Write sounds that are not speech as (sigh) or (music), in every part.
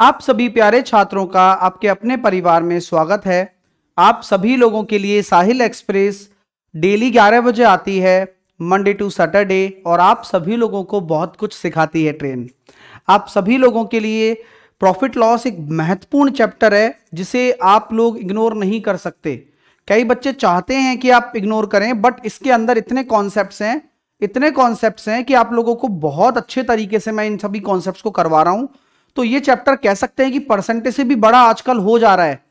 आप सभी प्यारे छात्रों का आपके अपने परिवार में स्वागत है आप सभी लोगों के लिए साहिल एक्सप्रेस डेली 11 बजे आती है मंडे टू सैटरडे और आप सभी लोगों को बहुत कुछ सिखाती है ट्रेन आप सभी लोगों के लिए प्रॉफिट लॉस एक महत्वपूर्ण चैप्टर है जिसे आप लोग इग्नोर नहीं कर सकते कई बच्चे चाहते हैं कि आप इग्नोर करें बट इसके अंदर इतने कॉन्सेप्ट हैं इतने कॉन्सेप्ट हैं कि आप लोगों को बहुत अच्छे तरीके से मैं इन सभी कॉन्सेप्ट को करवा रहा हूँ तो ये चैप्टर कह सकते हैं कि परसेंटेज से भी बड़ा आजकल हो जा रहा है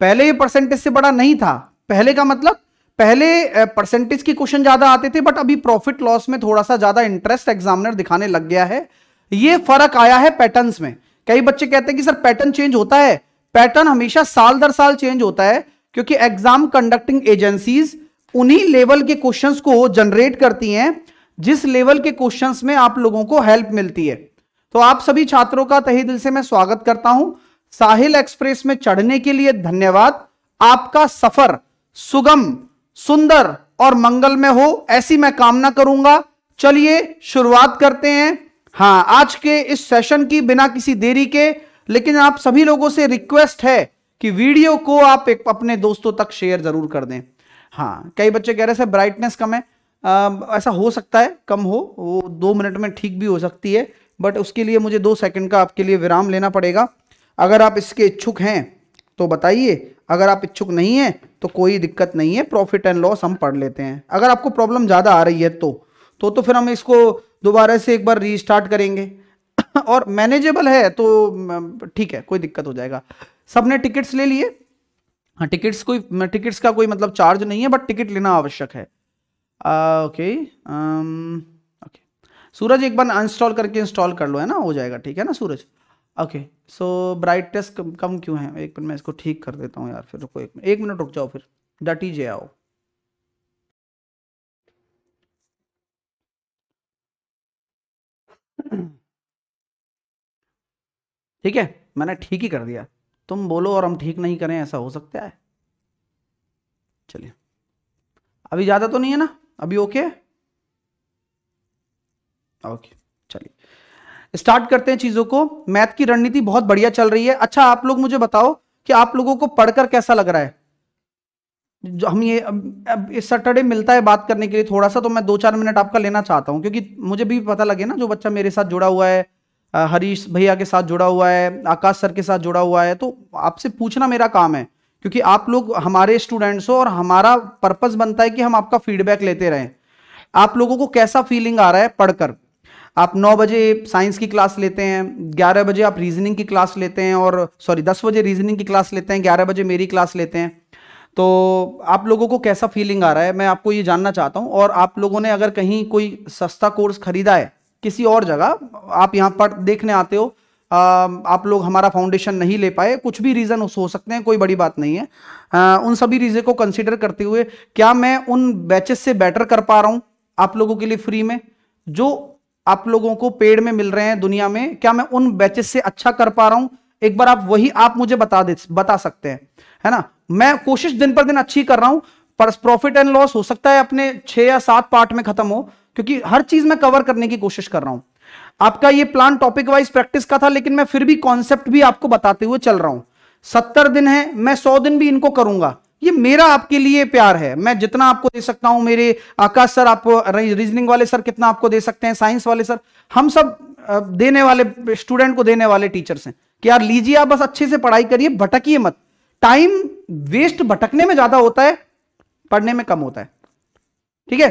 पहले ये परसेंटेज से बड़ा नहीं था पहले का मतलब पहले परसेंटेज के क्वेश्चन ज्यादा आते थे बट अभी प्रॉफिट लॉस में थोड़ा सा ज्यादा इंटरेस्ट एग्जामिनर दिखाने लग गया है ये फर्क आया है पैटर्न में कई बच्चे कहते हैं कि सर पैटर्न चेंज होता है पैटर्न हमेशा साल दर साल चेंज होता है क्योंकि एग्जाम कंडक्टिंग एजेंसीज उन्हीं लेवल के क्वेश्चंस को जनरेट करती हैं जिस लेवल के क्वेश्चंस में आप लोगों को हेल्प मिलती है तो आप सभी छात्रों का तही दिल से मैं स्वागत करता हूं साहिल एक्सप्रेस में चढ़ने के लिए धन्यवाद आपका सफर सुगम सुंदर और मंगल में हो ऐसी मैं कामना करूंगा चलिए शुरुआत करते हैं हाँ आज के इस सेशन की बिना किसी देरी के लेकिन आप सभी लोगों से रिक्वेस्ट है कि वीडियो को आप एक अपने दोस्तों तक शेयर जरूर कर दें हाँ कई बच्चे कह रहे हैं ब्राइटनेस कम है आ, ऐसा हो सकता है कम हो वो दो मिनट में ठीक भी हो सकती है बट उसके लिए मुझे दो सेकंड का आपके लिए विराम लेना पड़ेगा अगर आप इसके इच्छुक हैं तो बताइए अगर आप इच्छुक नहीं हैं तो कोई दिक्कत नहीं है प्रॉफिट एंड लॉस हम पढ़ लेते हैं अगर आपको प्रॉब्लम ज़्यादा आ रही है तो तो तो फिर हम इसको दोबारा से एक बार रीस्टार्ट करेंगे (coughs) और मैनेजेबल है तो ठीक है कोई दिक्कत हो जाएगा सबने टिकट्स ले लिए हाँ टिकट्स कोई टिकट्स का कोई मतलब चार्ज नहीं है बट टिकट लेना आवश्यक है आ, ओके आम, um, सूरज एक बार अनस्टॉल करके इंस्टॉल कर लो है ना हो जाएगा ठीक है ना सूरज ओके सो ब्राइटनेस कम कम क्यों है एक मिनट मैं इसको ठीक कर देता हूँ यार फिर रुको एक मिनट एक मिनट रुक जाओ फिर डटी जे आओ ठीक है मैंने ठीक ही कर दिया तुम बोलो और हम ठीक नहीं करें ऐसा हो सकता है चलिए अभी ज़्यादा तो नहीं है ना अभी ओके है ओके चलिए स्टार्ट करते हैं चीज़ों को मैथ की रणनीति बहुत बढ़िया चल रही है अच्छा आप लोग मुझे बताओ कि आप लोगों को पढ़कर कैसा लग रहा है जो हम ये सैटरडे मिलता है बात करने के लिए थोड़ा सा तो मैं दो चार मिनट आपका लेना चाहता हूँ क्योंकि मुझे भी पता लगे ना जो बच्चा मेरे साथ जुड़ा हुआ है हरीश भैया के साथ जुड़ा हुआ है आकाश सर के साथ जुड़ा हुआ है तो आपसे पूछना मेरा काम है क्योंकि आप लोग हमारे स्टूडेंट्स हो और हमारा पर्पज बनता है कि हम आपका फीडबैक लेते रहें आप लोगों को कैसा फीलिंग आ रहा है पढ़कर आप नौ बजे साइंस की क्लास लेते हैं ग्यारह बजे आप रीजनिंग की क्लास लेते हैं और सॉरी दस बजे रीजनिंग की क्लास लेते हैं ग्यारह बजे मेरी क्लास लेते हैं तो आप लोगों को कैसा फीलिंग आ रहा है मैं आपको ये जानना चाहता हूँ और आप लोगों ने अगर कहीं कोई सस्ता कोर्स खरीदा है किसी और जगह आप यहाँ पर देखने आते हो आ, आप लोग हमारा फाउंडेशन नहीं ले पाए कुछ भी रीज़न हो सकते हैं कोई बड़ी बात नहीं है आ, उन सभी रीज़न को कंसिडर करते हुए क्या मैं उन बैचेस से बेटर कर पा रहा हूँ आप लोगों के लिए फ्री में जो आप लोगों को पेड़ में मिल रहे हैं दुनिया में क्या मैं उन बैचेस से अच्छा कर पा रहा हूं एक बार आप वही आप मुझे बता दे बता सकते हैं है ना मैं कोशिश दिन पर दिन अच्छी कर रहा हूं पर प्रॉफिट एंड लॉस हो सकता है अपने छह या सात पार्ट में खत्म हो क्योंकि हर चीज मैं कवर करने की कोशिश कर रहा हूं आपका ये प्लान टॉपिक वाइज प्रैक्टिस का था लेकिन मैं फिर भी कॉन्सेप्ट भी आपको बताते हुए चल रहा हूं सत्तर दिन है मैं सौ दिन भी इनको करूंगा ये मेरा आपके लिए प्यार है मैं जितना आपको दे सकता हूं मेरे आकाश सर आप रीजनिंग वाले सर कितना आपको दे सकते हैं साइंस वाले सर हम सब देने वाले स्टूडेंट को देने वाले टीचर्स हैं कि यार लीजिए आप बस अच्छे से पढ़ाई करिए भटकिए मत टाइम वेस्ट भटकने में ज्यादा होता है पढ़ने में कम होता है ठीक है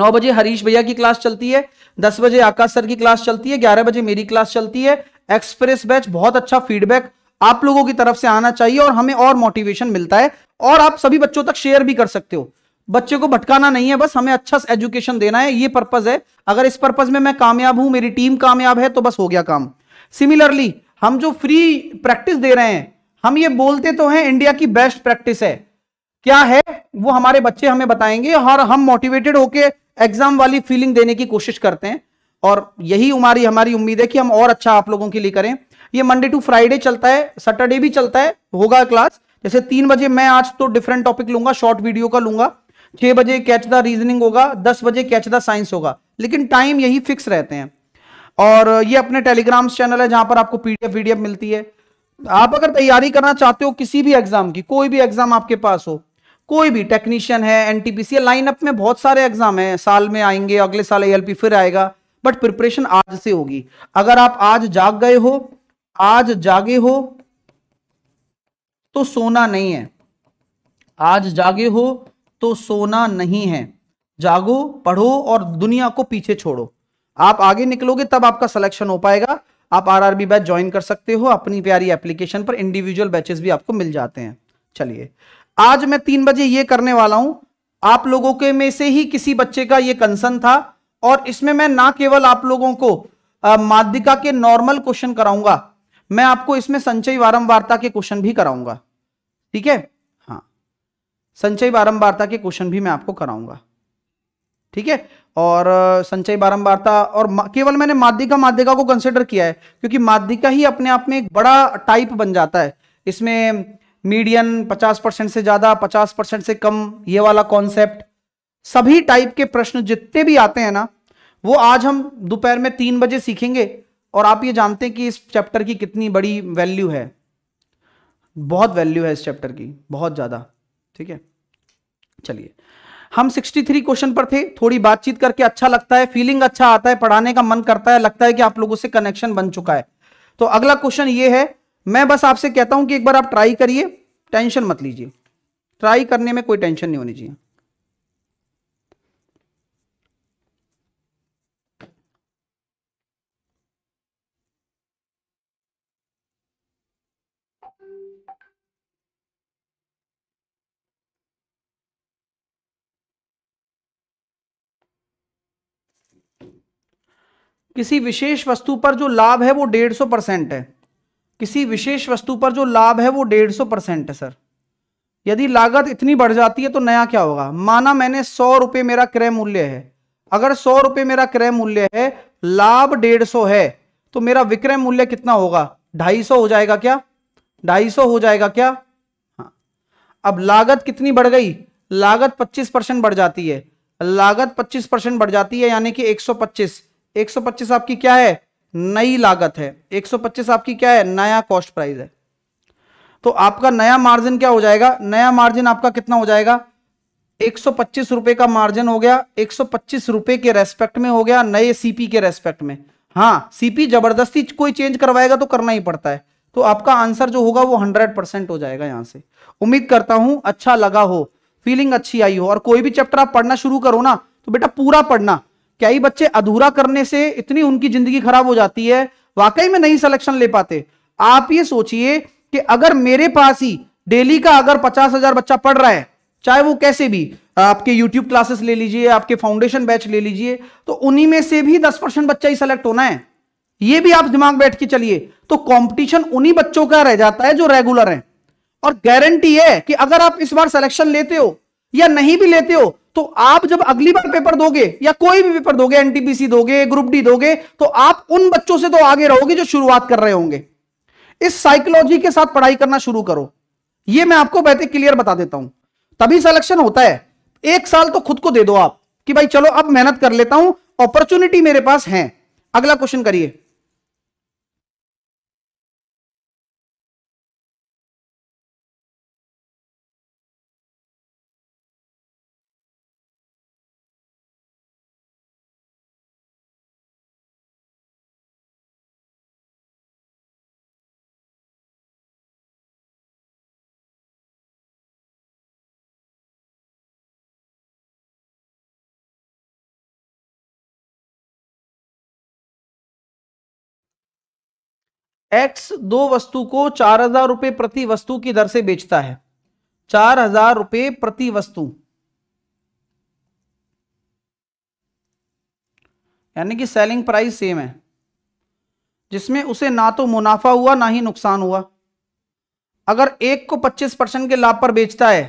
नौ बजे हरीश भैया की क्लास चलती है दस बजे आकाश सर की क्लास चलती है ग्यारह बजे मेरी क्लास चलती है एक्सप्रेस बैच बहुत अच्छा फीडबैक आप लोगों की तरफ से आना चाहिए और हमें और मोटिवेशन मिलता है और आप सभी बच्चों तक शेयर भी कर सकते हो बच्चे को भटकाना नहीं है बस हमें अच्छा एजुकेशन देना है ये पर्पज है अगर इस पर्पज में मैं कामयाब हूं मेरी टीम कामयाब है तो बस हो गया काम सिमिलरली हम जो फ्री प्रैक्टिस दे रहे हैं हम ये बोलते तो हैं इंडिया की बेस्ट प्रैक्टिस है क्या है वो हमारे बच्चे हमें बताएंगे और हम मोटिवेटेड होके एग्जाम वाली फीलिंग देने की कोशिश करते हैं और यही हमारी हमारी उम्मीद है कि हम और अच्छा आप लोगों के लिए करें ये मंडे टू फ्राइडे चलता है सैटरडे भी चलता है होगा क्लास जैसे तीन बजे मैं आज तो डिफरेंट टॉपिक लूंगा शॉर्ट वीडियो का लूंगा छह बजे कैच द रीजनिंग होगा दस बजे कैच द साइंस होगा लेकिन टाइम यही फिक्स रहते हैं और ये अपने टेलीग्राम चैनल है जहां पर आपको पीडीएफ वीडीएफ मिलती है आप अगर तैयारी करना चाहते हो किसी भी एग्जाम की कोई भी एग्जाम आपके पास हो कोई भी टेक्नीशियन है एनटीपीसी लाइनअप में बहुत सारे एग्जाम है साल में आएंगे अगले साल एएलपी फिर आएगा बट प्रिपरेशन आज से होगी अगर आप आज जाग गए हो आज जागे हो तो सोना नहीं है आज जागे हो तो सोना नहीं है जागो पढ़ो और दुनिया को पीछे छोड़ो आप आगे निकलोगे तब आपका सिलेक्शन हो पाएगा आप आरआरबी बैच ज्वाइन कर सकते हो अपनी प्यारी एप्लीकेशन पर इंडिविजुअल बैचेस भी आपको मिल जाते हैं चलिए आज मैं तीन बजे ये करने वाला हूं आप लोगों के में से ही किसी बच्चे का ये कंसर्न था और इसमें मैं ना केवल आप लोगों को माध्यिका के नॉर्मल क्वेश्चन कराऊंगा मैं आपको इसमें संचयी वारंवारता के क्वेश्चन भी कराऊंगा ठीक है हाँ संचयी वारंवारता के क्वेश्चन भी मैं आपको कराऊंगा ठीक है और संचय बारंबारता और केवल मैंने माध्यिका माध्यिका को कंसिडर किया है क्योंकि माध्यिका ही अपने आप में एक बड़ा टाइप बन जाता है इसमें मीडियन 50 परसेंट से ज्यादा 50 परसेंट से कम ये वाला कॉन्सेप्ट सभी टाइप के प्रश्न जितने भी आते हैं ना वो आज हम दोपहर में तीन बजे सीखेंगे और आप ये जानते हैं कि इस चैप्टर की कितनी बड़ी वैल्यू है बहुत वैल्यू है इस चैप्टर की बहुत ज़्यादा ठीक है चलिए हम 63 क्वेश्चन पर थे थोड़ी बातचीत करके अच्छा लगता है फीलिंग अच्छा आता है पढ़ाने का मन करता है लगता है कि आप लोगों से कनेक्शन बन चुका है तो अगला क्वेश्चन ये है मैं बस आपसे कहता हूं कि एक बार आप ट्राई करिए टेंशन मत लीजिए ट्राई करने में कोई टेंशन नहीं होनी चाहिए किसी विशेष वस्तु पर जो लाभ है वो डेढ़ सौ परसेंट है किसी विशेष वस्तु पर जो लाभ है वो डेढ़ सौ परसेंट है सर यदि लागत इतनी बढ़ जाती है तो नया क्या होगा माना मैंने सौ रुपये मेरा क्रय मूल्य है अगर सौ रुपये मेरा क्रय मूल्य है लाभ डेढ़ सौ है तो मेरा विक्रय मूल्य कितना होगा ढाई सौ हो जाएगा क्या ढाई सौ हो जाएगा क्या हाँ अब लागत कितनी बढ़ गई लागत पच्चीस परसेंट बढ़ जाती है लागत पच्चीस परसेंट बढ़ जाती है यानी कि एक सौ पच्चीस 125 आपकी क्या है नई लागत है 125 आपकी क्या है नया कॉस्ट प्राइस है तो आपका नया मार्जिन क्या हो जाएगा नया मार्जिन आपका कितना हो जाएगा एक रुपए का मार्जिन हो गया एक रुपए के रेस्पेक्ट में हो गया नए सीपी के रेस्पेक्ट में हाँ सीपी जबरदस्ती कोई चेंज करवाएगा तो करना ही पड़ता है तो आपका आंसर जो होगा वो हंड्रेड परसेंट हो जाएगा यहां से उम्मीद करता हूं अच्छा लगा हो फीलिंग अच्छी आई हो और कोई भी चैप्टर आप पढ़ना शुरू करो ना तो बेटा पूरा पढ़ना ही बच्चे अधूरा करने से इतनी उनकी जिंदगी खराब हो जाती है वाकई में नहीं सिलेक्शन ले पाते आप ये सोचिए कि अगर मेरे पास ही डेली का अगर पचास हजार बच्चा पढ़ रहा है चाहे वो कैसे भी आपके यूट्यूब क्लासेस ले लीजिए आपके फाउंडेशन बैच ले लीजिए तो उन्हीं में से भी दस परसेंट बच्चा ही सेलेक्ट होना है ये भी आप दिमाग बैठ के चलिए तो कंपटीशन उन्हीं बच्चों का रह जाता है जो रेगुलर है और गारंटी है कि अगर आप इस बार सिलेक्शन लेते हो या नहीं भी लेते हो तो आप जब अगली बार पेपर दोगे या कोई भी पेपर दोगे एनटीपीसी दोगे ग्रुप डी दोगे तो आप उन बच्चों से तो आगे रहोगे जो शुरुआत कर रहे होंगे इस साइकोलॉजी के साथ पढ़ाई करना शुरू करो ये मैं आपको बेहतर क्लियर बता देता हूं तभी सिलेक्शन होता है एक साल तो खुद को दे दो आप कि भाई चलो अब मेहनत कर लेता हूं अपॉर्चुनिटी मेरे पास है अगला क्वेश्चन करिए एक्स दो वस्तु को चार हजार रुपये प्रति वस्तु की दर से बेचता है चार हजार रुपये प्रति वस्तु यानी कि सेलिंग प्राइस सेम है जिसमें उसे ना तो मुनाफा हुआ ना ही नुकसान हुआ अगर एक को 25 परसेंट के लाभ पर बेचता है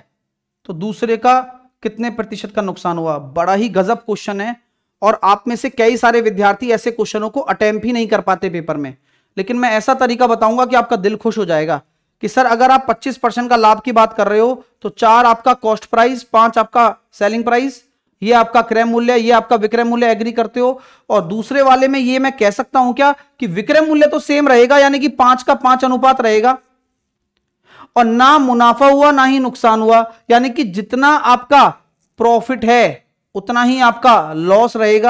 तो दूसरे का कितने प्रतिशत का नुकसान हुआ बड़ा ही गजब क्वेश्चन है और आप में से कई सारे विद्यार्थी ऐसे क्वेश्चनों को अटेम्प ही नहीं कर पाते पेपर में लेकिन मैं ऐसा तरीका बताऊंगा कि आपका दिल खुश हो जाएगा कि सर अगर आप 25 परसेंट का लाभ की बात कर रहे हो तो चार आपका कॉस्ट प्राइस पांच आपका सेलिंग प्राइस ये आपका क्रय मूल्य ये आपका विक्रय मूल्य एग्री करते हो और दूसरे वाले में ये मैं कह सकता हूं क्या कि विक्रय मूल्य तो सेम रहेगा यानी कि पांच का पांच अनुपात रहेगा और ना मुनाफा हुआ ना ही नुकसान हुआ यानी कि जितना आपका प्रॉफिट है उतना ही आपका लॉस रहेगा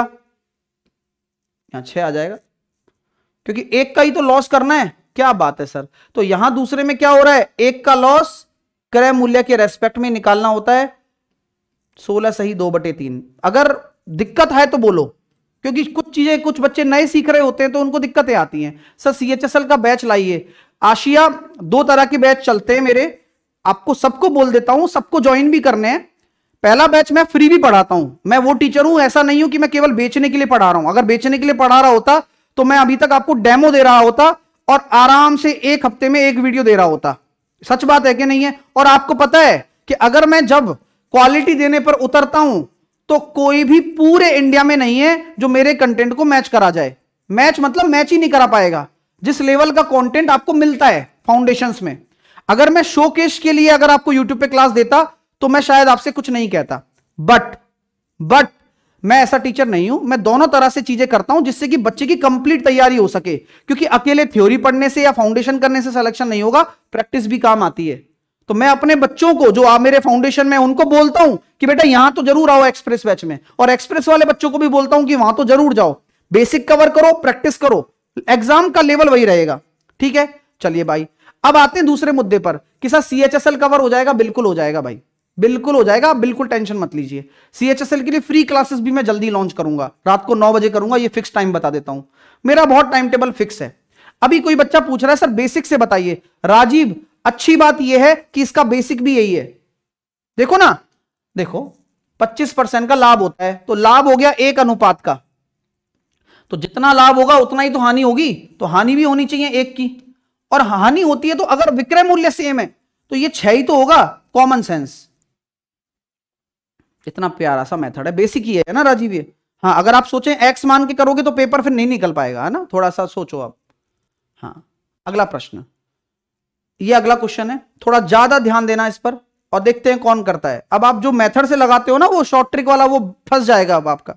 यहां छह आ जाएगा क्योंकि एक का ही तो लॉस करना है क्या बात है सर तो यहां दूसरे में क्या हो रहा है एक का लॉस क्रय मूल्य के रेस्पेक्ट में निकालना होता है सोलह सही दो बटे तीन अगर दिक्कत है तो बोलो क्योंकि कुछ चीजें कुछ बच्चे नए सीख रहे होते हैं तो उनको दिक्कतें आती हैं सर सीएचएसएल का बैच लाइए आशिया दो तरह के बैच चलते हैं मेरे आपको सबको बोल देता हूं सबको ज्वाइन भी करने हैं पहला बैच मैं फ्री भी पढ़ाता हूं मैं वो टीचर हूं ऐसा नहीं हूं कि मैं केवल बेचने के लिए पढ़ा रहा हूं अगर बेचने के लिए पढ़ा रहा होता तो मैं अभी तक आपको डेमो दे रहा होता और आराम से एक हफ्ते में एक वीडियो दे रहा होता सच बात है कि नहीं है और आपको पता है कि अगर मैं जब क्वालिटी देने पर उतरता हूं तो कोई भी पूरे इंडिया में नहीं है जो मेरे कंटेंट को मैच करा जाए मैच मतलब मैच ही नहीं करा पाएगा जिस लेवल का कंटेंट आपको मिलता है फाउंडेशन में अगर मैं शोकेश के लिए अगर आपको यूट्यूब पे क्लास देता तो मैं शायद आपसे कुछ नहीं कहता बट बट मैं ऐसा टीचर नहीं हूं मैं दोनों तरह से चीजें करता हूं जिससे कि बच्चे की कंप्लीट तैयारी हो सके क्योंकि अकेले थ्योरी पढ़ने से या फाउंडेशन करने से सिलेक्शन नहीं होगा प्रैक्टिस भी काम आती है तो मैं अपने बच्चों को जो आ मेरे फाउंडेशन में उनको बोलता हूं कि बेटा यहां तो जरूर आओ एक्सप्रेस बैच में और एक्सप्रेस वाले बच्चों को भी बोलता हूं कि वहां तो जरूर जाओ बेसिक कवर करो प्रैक्टिस करो एग्जाम का लेवल वही रहेगा ठीक है चलिए भाई अब आते हैं दूसरे मुद्दे पर कि सर सीएचएसएल कवर हो जाएगा बिल्कुल हो जाएगा भाई बिल्कुल हो जाएगा आप बिल्कुल टेंशन मत लीजिए सी एच एस एल के लिए फ्री क्लासेस भी मैं जल्दी लॉन्च करूंगा रात को नौ बजे करूंगा ये फिक्स टाइम बता देता हूं मेरा बहुत टाइम टेबल फिक्स है अभी कोई बच्चा पूछ रहा है सर बेसिक से बताइए राजीव अच्छी बात यह है कि इसका बेसिक भी यही है देखो ना देखो 25 परसेंट का लाभ होता है तो लाभ हो गया एक अनुपात का तो जितना लाभ होगा उतना ही तो हानि होगी तो हानि भी होनी चाहिए एक की और हानि होती है तो अगर विक्रय मूल्य सेम है तो ये छह ही तो होगा कॉमन सेंस इतना प्यारा सा मेथड है बेसिक ही है ना राजीव ये हाँ अगर आप सोचें एक्स मान के करोगे तो पेपर फिर नहीं निकल पाएगा है ना थोड़ा सा सोचो आप हाँ अगला प्रश्न ये अगला क्वेश्चन है थोड़ा ज्यादा ध्यान देना इस पर और देखते हैं कौन करता है अब आप जो मेथड से लगाते हो ना वो शॉर्ट ट्रिक वाला वो फंस जाएगा अब आपका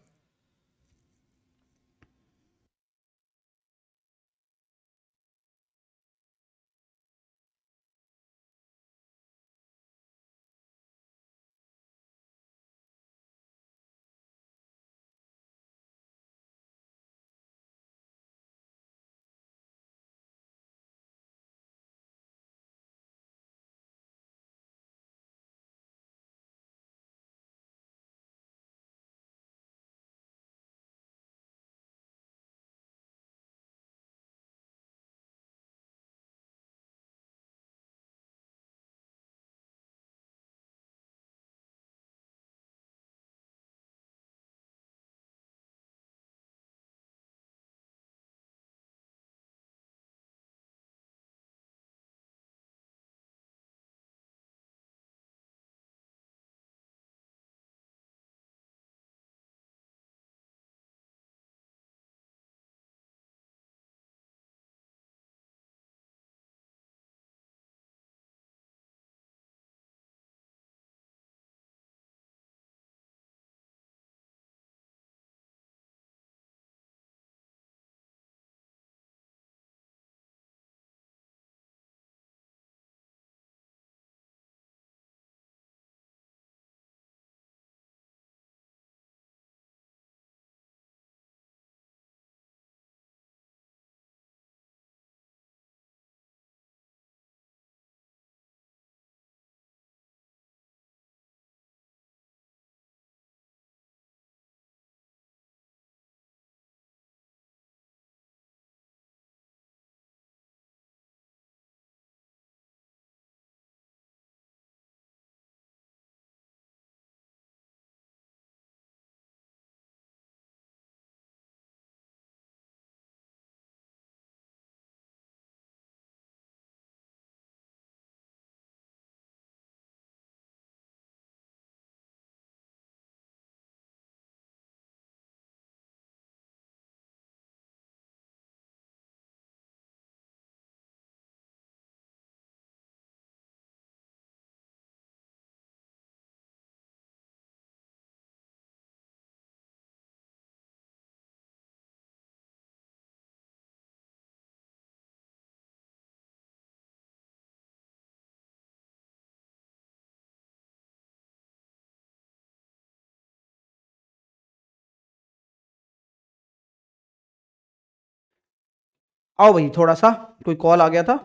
आओ भाई थोड़ा सा कोई कॉल आ गया था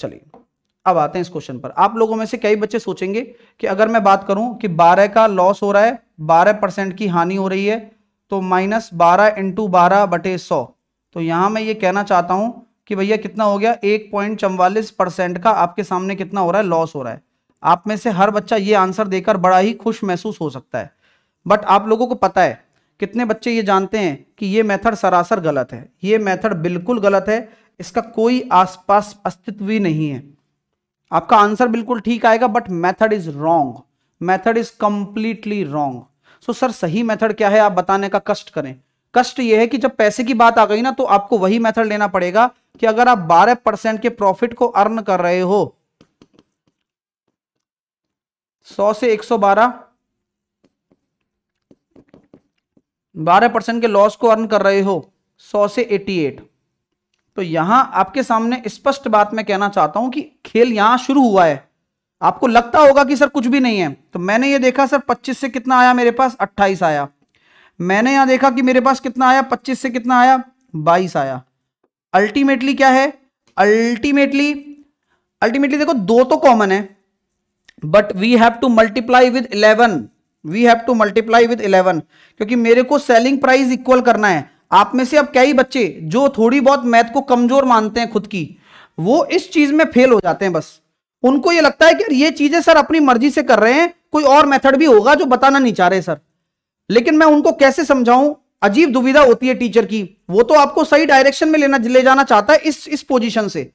चलिए अब आते हैं इस क्वेश्चन पर आप लोगों में से कई बच्चे सोचेंगे कि अगर मैं बात करूं कि 12 का लॉस हो रहा है 12 परसेंट की हानि हो रही है तो माइनस बारह इंटू बारह बटे सौ तो यहां मैं ये कहना चाहता हूं कि भैया कितना हो गया एक पॉइंट चौवालीस परसेंट का आपके सामने कितना हो रहा है लॉस हो रहा है आप में से हर बच्चा ये आंसर देकर बड़ा ही खुश महसूस हो सकता है बट आप लोगों को पता है कितने बच्चे ये जानते हैं कि ये मेथड सरासर गलत है ये मेथड बिल्कुल गलत है इसका कोई आसपास अस्तित्व ही नहीं है आपका आंसर बिल्कुल ठीक आएगा but method is wrong method is completely wrong so sir सही मेथड क्या है आप बताने का कष्ट करें कष्ट यह है कि जब पैसे की बात आ गई ना तो आपको वही मेथड लेना पड़ेगा कि अगर आप 12 परसेंट के प्रॉफिट को अर्न कर रहे हो 100 से बारह बारह परसेंट के लॉस को अर्न कर रहे हो सौ से एटी एट तो यहां आपके सामने स्पष्ट बात मैं कहना चाहता हूं कि खेल यहां शुरू हुआ है आपको लगता होगा कि सर कुछ भी नहीं है तो मैंने ये देखा सर 25 से कितना आया मेरे पास 28 आया मैंने यहां देखा कि मेरे पास कितना आया 25 से कितना आया 22 आया अल्टीमेटली क्या है अल्टीमेटली अल्टीमेटली देखो दो तो कॉमन है but we have to multiply with eleven we have to multiply with eleven क्योंकि मेरे को सेलिंग प्राइस इक्वल करना है आप में से अब क्या ही बच्चे जो थोड़ी बहुत मैथ को कमजोर मानते हैं खुद की वो इस चीज में फेल हो जाते हैं बस उनको ये लगता है कि ये चीजें सर अपनी मर्जी से कर रहे हैं कोई और मेथड भी होगा जो बताना नहीं चाह रहे सर लेकिन मैं उनको कैसे समझाऊं अजीब दुविधा होती है टीचर की वो तो आपको सही डायरेक्शन में लेना ले जाना चाहता है इस इस पोजीशन से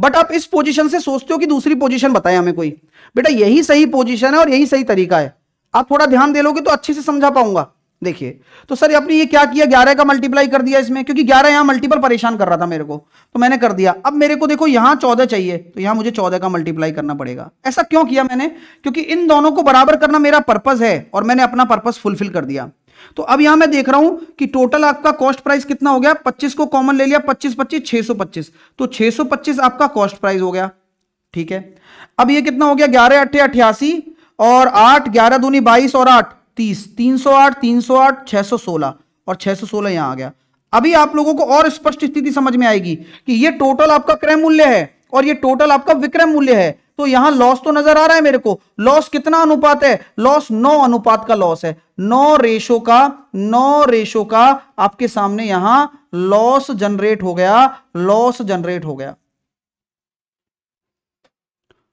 बट आप इस पोजीशन से सोचते हो कि दूसरी पोजीशन बताए हमें कोई बेटा यही सही पोजीशन है और यही सही तरीका है आप थोड़ा ध्यान दे लोगे तो अच्छे से समझा पाऊंगा देखिए तो सर आपने ये क्या किया ग्यारह का मल्टीप्लाई कर दिया इसमें क्योंकि ग्यारह यहां मल्टीपल परेशान कर रहा था मेरे को तो मैंने कर दिया अब मेरे को देखो यहां चौदह चाहिए तो यहां मुझे चौदह का मल्टीप्लाई करना पड़ेगा ऐसा क्यों किया मैंने क्योंकि इन दोनों को बराबर करना मेरा पर्पज है और मैंने अपना पर्पज फुलफिल कर दिया तो अब यहां मैं देख रहा हूं कि टोटल आपका कॉस्ट प्राइस कितना हो गया पच्चीस को कॉमन ले लिया छे सौ पच्चीस तो पच्चीस आपका कॉस्ट प्राइस हो गया ठीक है अब ये कितना हो गया ग्यारह अट्ठे अठासी और आठ ग्यारह दूनी बाईस और आठ तीस तीन सौ आठ तीन सौ आठ छह सौ सोलह और छह सौ सोलह यहां आ गया अभी आप लोगों को और स्पष्ट स्थिति समझ में आएगी कि ये टोटल आपका क्रय मूल्य है और ये टोटल आपका विक्रय मूल्य है तो यहां लॉस तो नजर आ रहा है मेरे को लॉस कितना अनुपात है लॉस नौ अनुपात का लॉस है नौ रेशो का नौ रेशो का आपके सामने यहां लॉस जनरेट हो गया लॉस जनरेट हो गया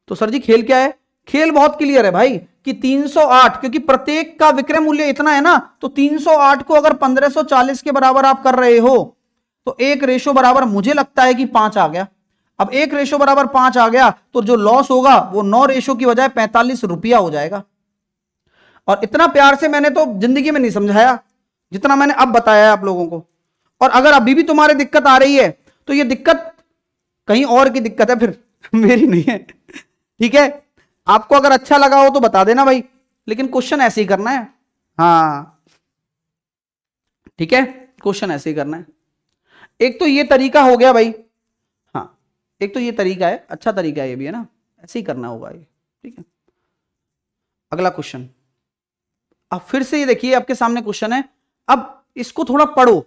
तो सर जी खेल क्या है खेल बहुत क्लियर है भाई कि 308 क्योंकि प्रत्येक का विक्रय मूल्य इतना है ना तो 308 को अगर 1540 के बराबर आप कर रहे हो तो एक रेशो बराबर मुझे लगता है कि पांच आ गया अब एक रेशो बराबर पांच आ गया तो जो लॉस होगा वो नौ रेशो की बजाय पैंतालीस रुपया हो जाएगा और इतना प्यार से मैंने तो जिंदगी में नहीं समझाया जितना मैंने अब बताया है आप लोगों को और अगर अभी भी तुम्हारी दिक्कत आ रही है तो ये दिक्कत कहीं और की दिक्कत है फिर (laughs) मेरी नहीं है ठीक है आपको अगर अच्छा लगा हो तो बता देना भाई लेकिन क्वेश्चन ऐसे ही करना है हाँ ठीक है क्वेश्चन ऐसे ही करना है एक तो ये तरीका हो गया भाई हाँ एक तो ये तरीका है अच्छा तरीका है ये भी है ना ऐसे ही करना होगा ये ठीक है अगला क्वेश्चन अब फिर से ये देखिए आपके सामने क्वेश्चन है अब इसको थोड़ा पढ़ो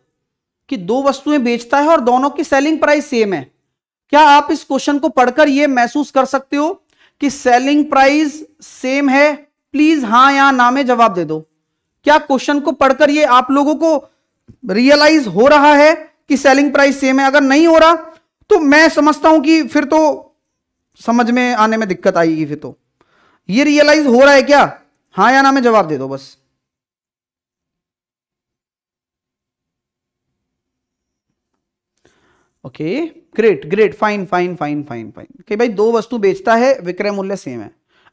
कि दो वस्तुएं बेचता है और दोनों की सेलिंग प्राइस सेम है क्या आप इस क्वेश्चन को पढ़कर यह महसूस कर सकते हो कि सेलिंग प्राइस सेम है प्लीज हां या ना में जवाब दे दो क्या क्वेश्चन को पढ़कर ये आप लोगों को रियलाइज हो रहा है कि सेलिंग प्राइस सेम है अगर नहीं हो रहा तो मैं समझता हूं कि फिर तो समझ में आने में दिक्कत आएगी फिर तो ये रियलाइज हो रहा है क्या हां या ना में जवाब दे दो बस okay okay. Great great fine fine fine fine fine कि भाई दो वस्तु बेचता है विक्रय मूल्य सेम है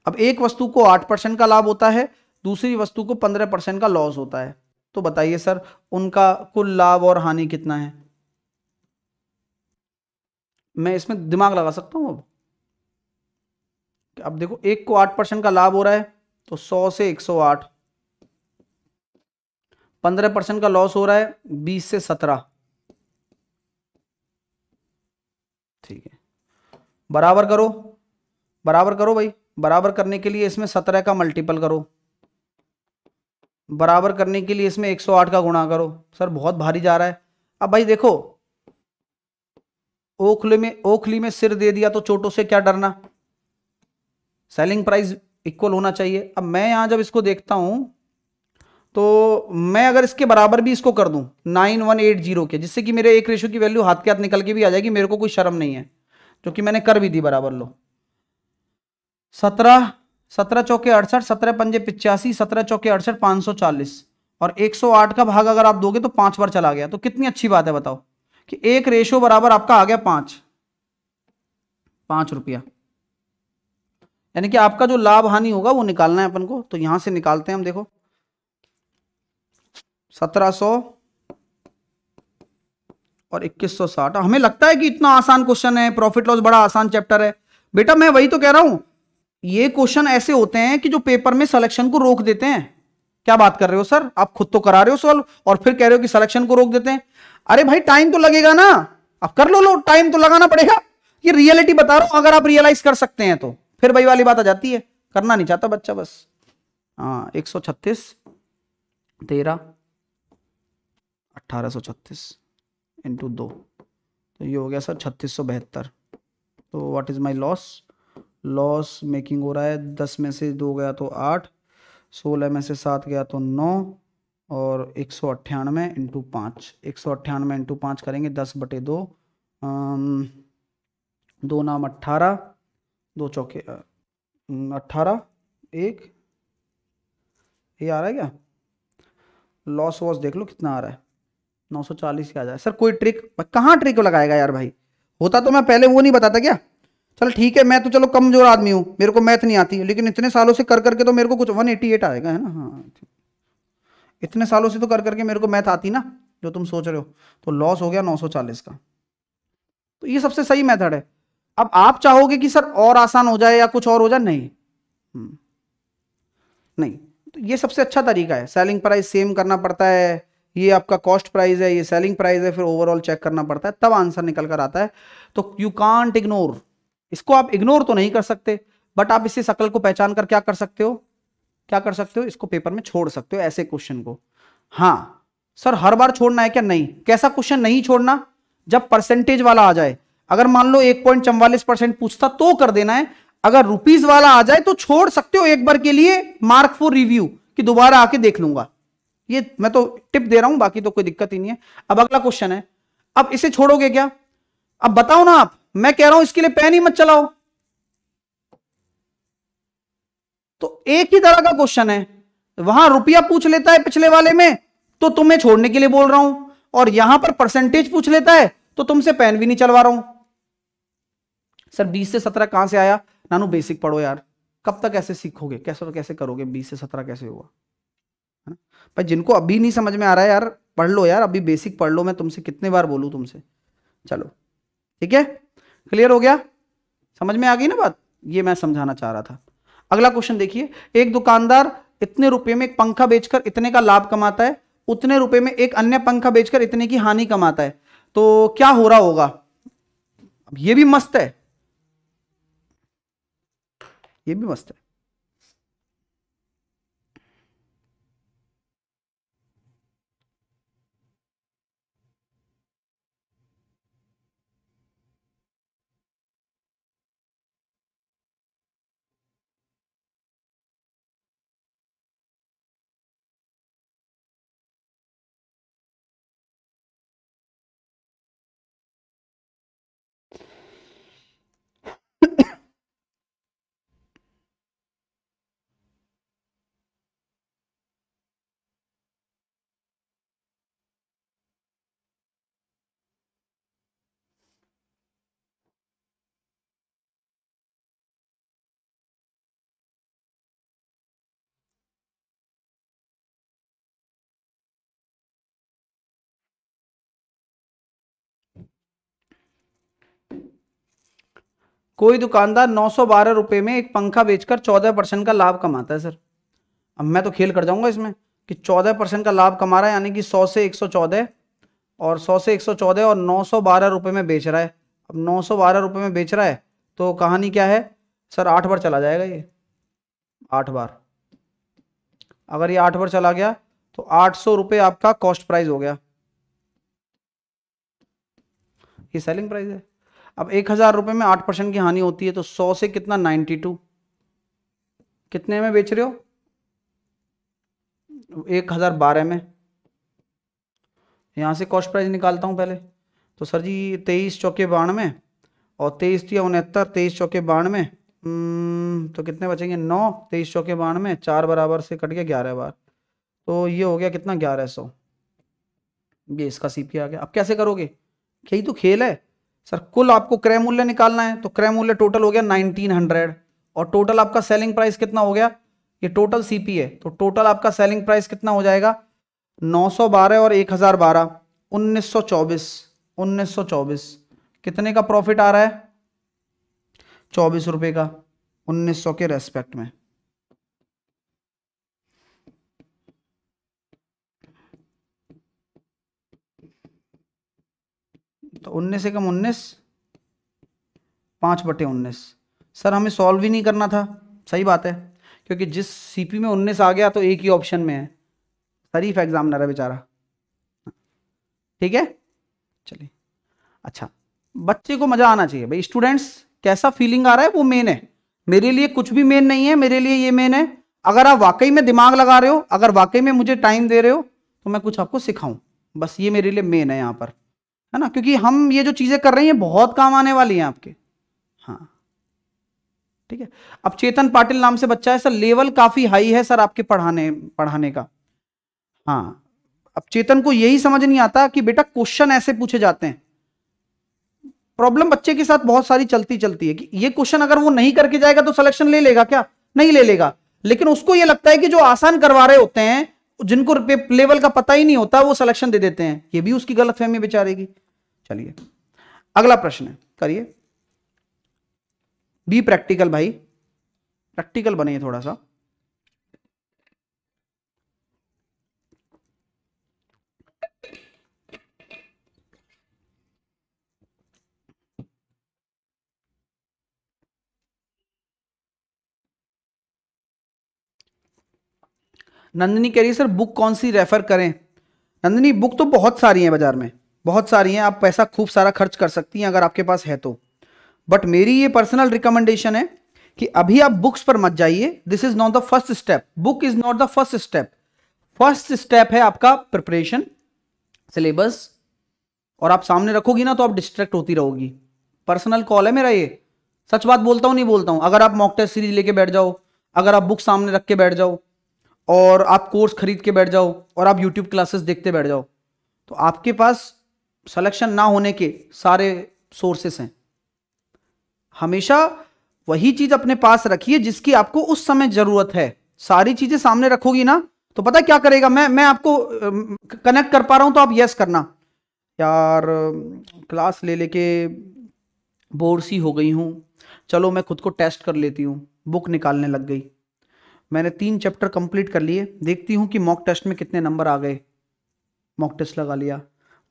अब एक वस्तु को आठ परसेंट का लाभ होता है दूसरी वस्तु को पंद्रह परसेंट का लॉस होता है तो बताइए सर उनका कुल लाभ और हानि कितना है मैं इसमें दिमाग लगा सकता हूं अब अब देखो एक को आठ परसेंट का लाभ हो रहा है तो सौ से एक सौ आठ पंद्रह परसेंट का लॉस हो रहा है बीस से सत्रह ठीक है बराबर करो बराबर करो भाई बराबर करने के लिए इसमें सत्रह का मल्टीपल करो बराबर करने के लिए इसमें एक सौ आठ का गुणा करो सर बहुत भारी जा रहा है अब भाई देखो ओखली में ओखली में सिर दे दिया तो चोटों से क्या डरना सेलिंग प्राइस इक्वल होना चाहिए अब मैं यहां जब इसको देखता हूं तो मैं अगर इसके बराबर भी इसको कर दूं नाइन वन एट जीरो के जिससे कि मेरे एक रेशो की वैल्यू हाथ के हाथ निकल के भी आ जाएगी मेरे को कोई शर्म नहीं है जो कि मैंने कर भी दी बराबर लो सत्रह सत्रह चौके अड़सठ सत्रह पंजे पिचासी सत्रह चौके अड़सठ पाँच सौ चालीस और एक सौ आठ का भाग अगर आप दोगे तो पाँच बार चला गया तो कितनी अच्छी बात है बताओ कि एक रेशो बराबर आपका आ गया पाँच पाँच रुपया यानी कि आपका जो लाभ हानि होगा वो निकालना है अपन को तो यहाँ से निकालते हैं हम देखो 1700 और 2160 हमें लगता है कि इतना आसान क्वेश्चन है प्रॉफिट लॉस बड़ा आसान चैप्टर है बेटा मैं वही तो कह रहा हूं ये क्वेश्चन ऐसे होते हैं कि जो पेपर में सिलेक्शन को रोक देते हैं क्या बात कर रहे हो सर आप खुद तो करा रहे हो सॉल्व और फिर कह रहे हो कि सिलेक्शन को रोक देते हैं अरे भाई टाइम तो लगेगा ना आप कर लो लो टाइम तो लगाना पड़ेगा ये रियलिटी बता रहा हूं अगर आप रियलाइज कर सकते हैं तो फिर भाई वाली बात आ जाती है करना नहीं चाहता बच्चा बस हाँ एक सौ छत्तीस तेरह अट्ठारह सौ छत्तीस इंटू दो तो ये हो गया सर छत्तीस सौ बहत्तर तो what is my loss loss making हो रहा है दस में से दो गया तो आठ सोलह में से सात गया तो नौ और एक सौ अट्ठानवे इंटू पाँच एक सौ अट्ठानवे इंटू पाँच करेंगे दस बटे दो दो नाम अट्ठारह दो चौके अट्ठारह एक ये आ रहा है क्या लॉस वॉस देख लो कितना आ रहा है 940 के आ जाए सर कोई ट्रिक कहाँ ट्रिक लगाएगा यार भाई होता तो मैं पहले वो नहीं बताता क्या चलो ठीक है मैं तो चलो कमजोर आदमी हूँ मेरे को मैथ नहीं आती लेकिन इतने सालों से कर करके तो मेरे को कुछ 188 आएगा है ना हाँ इतने सालों से तो कर करके मेरे को मैथ आती ना जो तुम सोच रहे हो तो लॉस हो गया चालीस का तो ये सबसे सही मेथड है अब आप चाहोगे कि सर और आसान हो जाए या कुछ और हो जाए नहीं हम्म। नहीं तो ये सबसे अच्छा तरीका है सेलिंग प्राइस सेम करना पड़ता है ये आपका कॉस्ट प्राइस है ये सेलिंग प्राइस है फिर ओवरऑल चेक करना पड़ता है तब आंसर निकल कर आता है तो यू कांट इग्नोर इसको आप इग्नोर तो नहीं कर सकते बट आप इसी शक्ल को पहचान कर क्या कर सकते हो क्या कर सकते हो इसको पेपर में छोड़ सकते हो ऐसे क्वेश्चन को हाँ सर हर बार छोड़ना है क्या नहीं कैसा क्वेश्चन नहीं छोड़ना जब परसेंटेज वाला आ जाए अगर मान लो एक पॉइंट चौवालीस परसेंट पूछता तो कर देना है अगर रुपीज वाला आ जाए तो छोड़ सकते हो एक बार के लिए मार्क फॉर रिव्यू कि दोबारा आके देख लूंगा ये मैं तो टिप दे रहा हूं बाकी तो कोई दिक्कत ही नहीं है अब अगला क्वेश्चन है अब इसे छोड़ोगे क्या अब बताओ ना आप मैं कह रहा हूं इसके लिए पेन ही मत चलाओ तो एक ही तरह का क्वेश्चन है वहां रुपया पूछ लेता है पिछले वाले में तो तुम्हें छोड़ने के लिए बोल रहा हूं और यहां पर परसेंटेज पूछ लेता है तो तुमसे पेन भी नहीं चलवा रहा हूं सर बीस से सत्रह कहां से आया नानू बेसिक पढ़ो यार कब तक ऐसे सीखोगे कैसे कैसे करोगे बीस से सत्रह कैसे हुआ पर जिनको अभी नहीं समझ में आ रहा है यार पढ़ लो यार अभी बेसिक पढ़ लो मैं तुमसे कितने बार बोलूँ तुमसे चलो ठीक है क्लियर हो गया समझ में आ गई ना बात ये मैं समझाना चाह रहा था अगला क्वेश्चन देखिए एक दुकानदार इतने रुपए में एक पंखा बेचकर इतने का लाभ कमाता है उतने रुपए में एक अन्य पंखा बेचकर इतने की हानि कमाता है तो क्या हो रहा होगा ये भी मस्त है ये भी मस्त है कोई दुकानदार नौ सौ बारह रुपये में एक पंखा बेचकर चौदह परसेंट का लाभ कमाता है सर अब मैं तो खेल कर जाऊंगा इसमें कि चौदह परसेंट का लाभ कमा रहा है यानी कि सौ से एक सौ चौदह और सौ से एक सौ चौदह और नौ सौ बारह रुपये में बेच रहा है अब नौ सौ बारह रुपये में बेच रहा है तो कहानी क्या है सर आठ बार चला जाएगा ये आठ बार अगर ये आठ बार चला गया तो आठ सौ रुपये आपका कॉस्ट प्राइस हो गया ये सेलिंग प्राइस है अब एक हज़ार रुपये में आठ परसेंट की हानि होती है तो सौ से कितना नाइन्टी टू कितने में बेच रहे हो एक हज़ार बारह में यहाँ से कॉस्ट प्राइस निकालता हूँ पहले तो सर जी तेईस चौके बानवे और तेईस या उनहत्तर तेईस चौके बानवे हम्म, तो कितने बचेंगे नौ तेईस चौके बानवे चार बराबर से कट गया ग्यारह बार तो ये हो गया कितना ग्यारह सौ ये इसका सी आ गया अब कैसे करोगे यही तो खेल है सर कुल आपको क्रय मूल्य निकालना है तो क्रय मूल्य टोटल हो गया 1900 और टोटल आपका सेलिंग प्राइस कितना हो गया ये टोटल सीपी है तो टोटल आपका सेलिंग प्राइस कितना हो जाएगा 912 और 1012 1924 1924 कितने का प्रॉफिट आ रहा है चौबीस रुपये का 1900 के रेस्पेक्ट में तो उन्नीस एकम उन्नीस पाँच बटे उन्नीस सर हमें सॉल्व ही नहीं करना था सही बात है क्योंकि जिस सीपी में उन्नीस आ गया तो एक ही ऑप्शन में है शरीफ एग्जामिनर है बेचारा ठीक है चलिए अच्छा बच्चे को मजा आना चाहिए भाई स्टूडेंट्स कैसा फीलिंग आ रहा है वो मेन है मेरे लिए कुछ भी मेन नहीं है मेरे लिए ये मेन है अगर आप वाकई में दिमाग लगा रहे हो अगर वाकई में मुझे टाइम दे रहे हो तो मैं कुछ आपको सिखाऊं बस ये मेरे लिए मेन है यहाँ पर है ना क्योंकि हम ये जो चीज़ें कर रहे हैं बहुत काम आने वाली हैं आपके हाँ ठीक है अब चेतन पाटिल नाम से बच्चा है सर लेवल काफ़ी हाई है सर आपके पढ़ाने पढ़ाने का हाँ अब चेतन को यही समझ नहीं आता कि बेटा क्वेश्चन ऐसे पूछे जाते हैं प्रॉब्लम बच्चे के साथ बहुत सारी चलती चलती है कि ये क्वेश्चन अगर वो नहीं करके जाएगा तो सिलेक्शन ले लेगा क्या नहीं ले लेगा लेकिन उसको ये लगता है कि जो आसान करवा रहे होते हैं जिनको लेवल का पता ही नहीं होता वो सिलेक्शन दे देते हैं ये भी उसकी गलत फहमी बेचारेगी चलिए अगला प्रश्न है करिए बी प्रैक्टिकल भाई प्रैक्टिकल बने थोड़ा सा नंदनी कह रही है सर बुक कौन सी रेफ़र करें नंदनी बुक तो बहुत सारी हैं बाज़ार में बहुत सारी हैं आप पैसा खूब सारा खर्च कर सकती हैं अगर आपके पास है तो बट मेरी ये पर्सनल रिकमेंडेशन है कि अभी आप बुक्स पर मत जाइए this is not the first step book is not the first step first step है आपका प्रिपरेशन सिलेबस और आप सामने रखोगी ना तो आप डिस्ट्रैक्ट होती रहोगी पर्सनल कॉल है मेरा ये सच बात बोलता हूँ नहीं बोलता हूँ अगर आप मॉक टेस्ट सीरीज लेके बैठ जाओ अगर आप बुक सामने रख के बैठ जाओ और आप कोर्स खरीद के बैठ जाओ और आप यूट्यूब क्लासेस देखते बैठ जाओ तो आपके पास सिलेक्शन ना होने के सारे सोर्सेस हैं हमेशा वही चीज अपने पास रखिए जिसकी आपको उस समय जरूरत है सारी चीजें सामने रखोगी ना तो पता क्या करेगा मैं मैं आपको कनेक्ट कर पा रहा हूं तो आप यस करना यार क्लास ले लेके बोर सी हो गई हूँ चलो मैं खुद को टेस्ट कर लेती हूँ बुक निकालने लग गई मैंने तीन चैप्टर कंप्लीट कर लिए देखती हूँ कि मॉक टेस्ट में कितने नंबर आ गए मॉक टेस्ट लगा लिया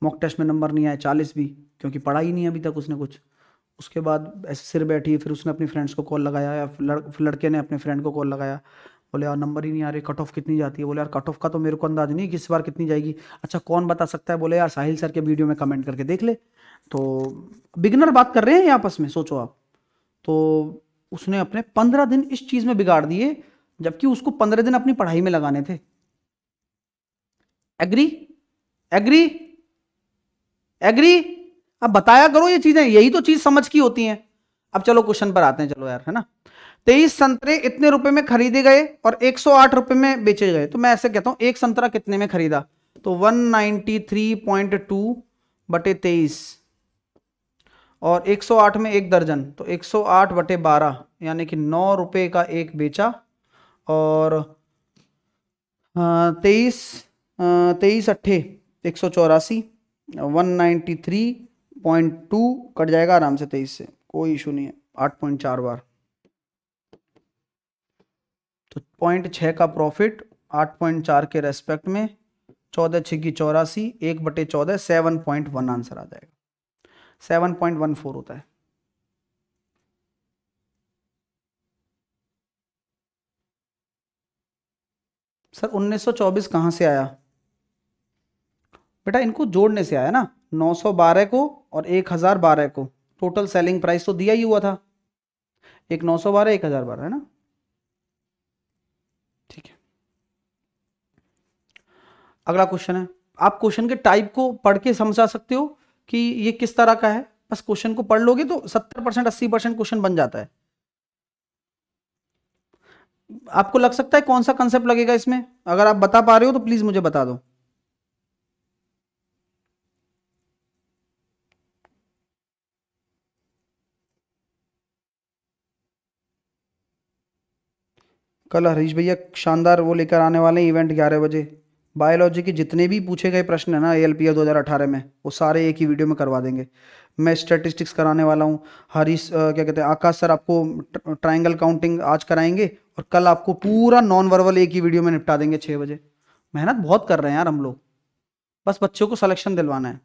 मॉक टेस्ट में नंबर नहीं आए चालीस भी क्योंकि पढ़ा ही नहीं अभी तक उसने कुछ उसके बाद ऐसे सिर बैठी फिर उसने अपनी फ्रेंड्स को कॉल लगाया या लड़, लड़के ने अपने फ्रेंड को कॉल लगाया बोले यार नंबर ही नहीं आ रही कट ऑफ कितनी जाती है बोले यार कट ऑफ का तो मेरे को अंदाज नहीं किस बार कितनी जाएगी अच्छा कौन बता सकता है बोले यार साहिल सर के वीडियो में कमेंट करके देख ले तो बिगनर बात कर रहे हैं आपस में सोचो आप तो उसने अपने पंद्रह दिन इस चीज़ में बिगाड़ दिए जबकि उसको पंद्रह दिन अपनी पढ़ाई में लगाने थे एग्री एग्री एग्री अब बताया करो ये चीजें यही तो चीज समझ की होती हैं अब चलो क्वेश्चन पर आते हैं चलो यार है ना तेईस संतरे इतने रुपए में खरीदे गए और एक सौ आठ रुपए में बेचे गए तो मैं ऐसे कहता हूं एक संतरा कितने में खरीदा तो one ninety three point two बटे तेईस और एक सौ आठ में एक दर्जन तो एक सौ आठ बटे बारह यानी कि नौ रुपए का एक बेचा और तेईस तेईस अट्ठे एक सौ चौरासी one ninety three point two cut जाएगा आराम से तेईस से कोई इशू नहीं है आठ पॉइंट चार बार तो पॉइंट छः का प्रॉफिट आठ पॉइंट चार के रेस्पेक्ट में चौदह छः की चौरासी एक बटे चौदह सेवन पॉइंट वन आंसर आ जाएगा सेवन पॉइंट वन फोर होता है सर 1924 कहां से आया बेटा इनको जोड़ने से आया ना 912 को और 1012 को टोटल सेलिंग प्राइस तो दिया ही हुआ था एक 912 एक हजार बारह है ना ठीक है अगला क्वेश्चन है आप क्वेश्चन के टाइप को पढ़ के समझा सकते हो कि ये किस तरह का है बस क्वेश्चन को पढ़ लोगे तो सत्तर परसेंट अस्सी परसेंट क्वेश्चन बन जाता है आपको लग सकता है कौन सा कंसेप्ट लगेगा इसमें अगर आप बता पा रहे हो तो प्लीज मुझे बता दो कल हरीश भैया शानदार वो लेकर आने वाले हैं इवेंट ग्यारह बजे बायोलॉजी के जितने भी पूछे गए प्रश्न है ना ए एल पी दो हज़ार अठारह में वो सारे एक ही वीडियो में करवा देंगे मैं स्टेटिस्टिक्स कराने वाला हूँ हरीश क्या कहते हैं आकाश सर आपको ट्राइंगल काउंटिंग आज कराएंगे और कल आपको पूरा नॉन वर्बल एक ही वीडियो में निपटा देंगे छः बजे मेहनत बहुत कर रहे हैं यार हम लोग बस बच्चों को सलेक्शन दिलवाना है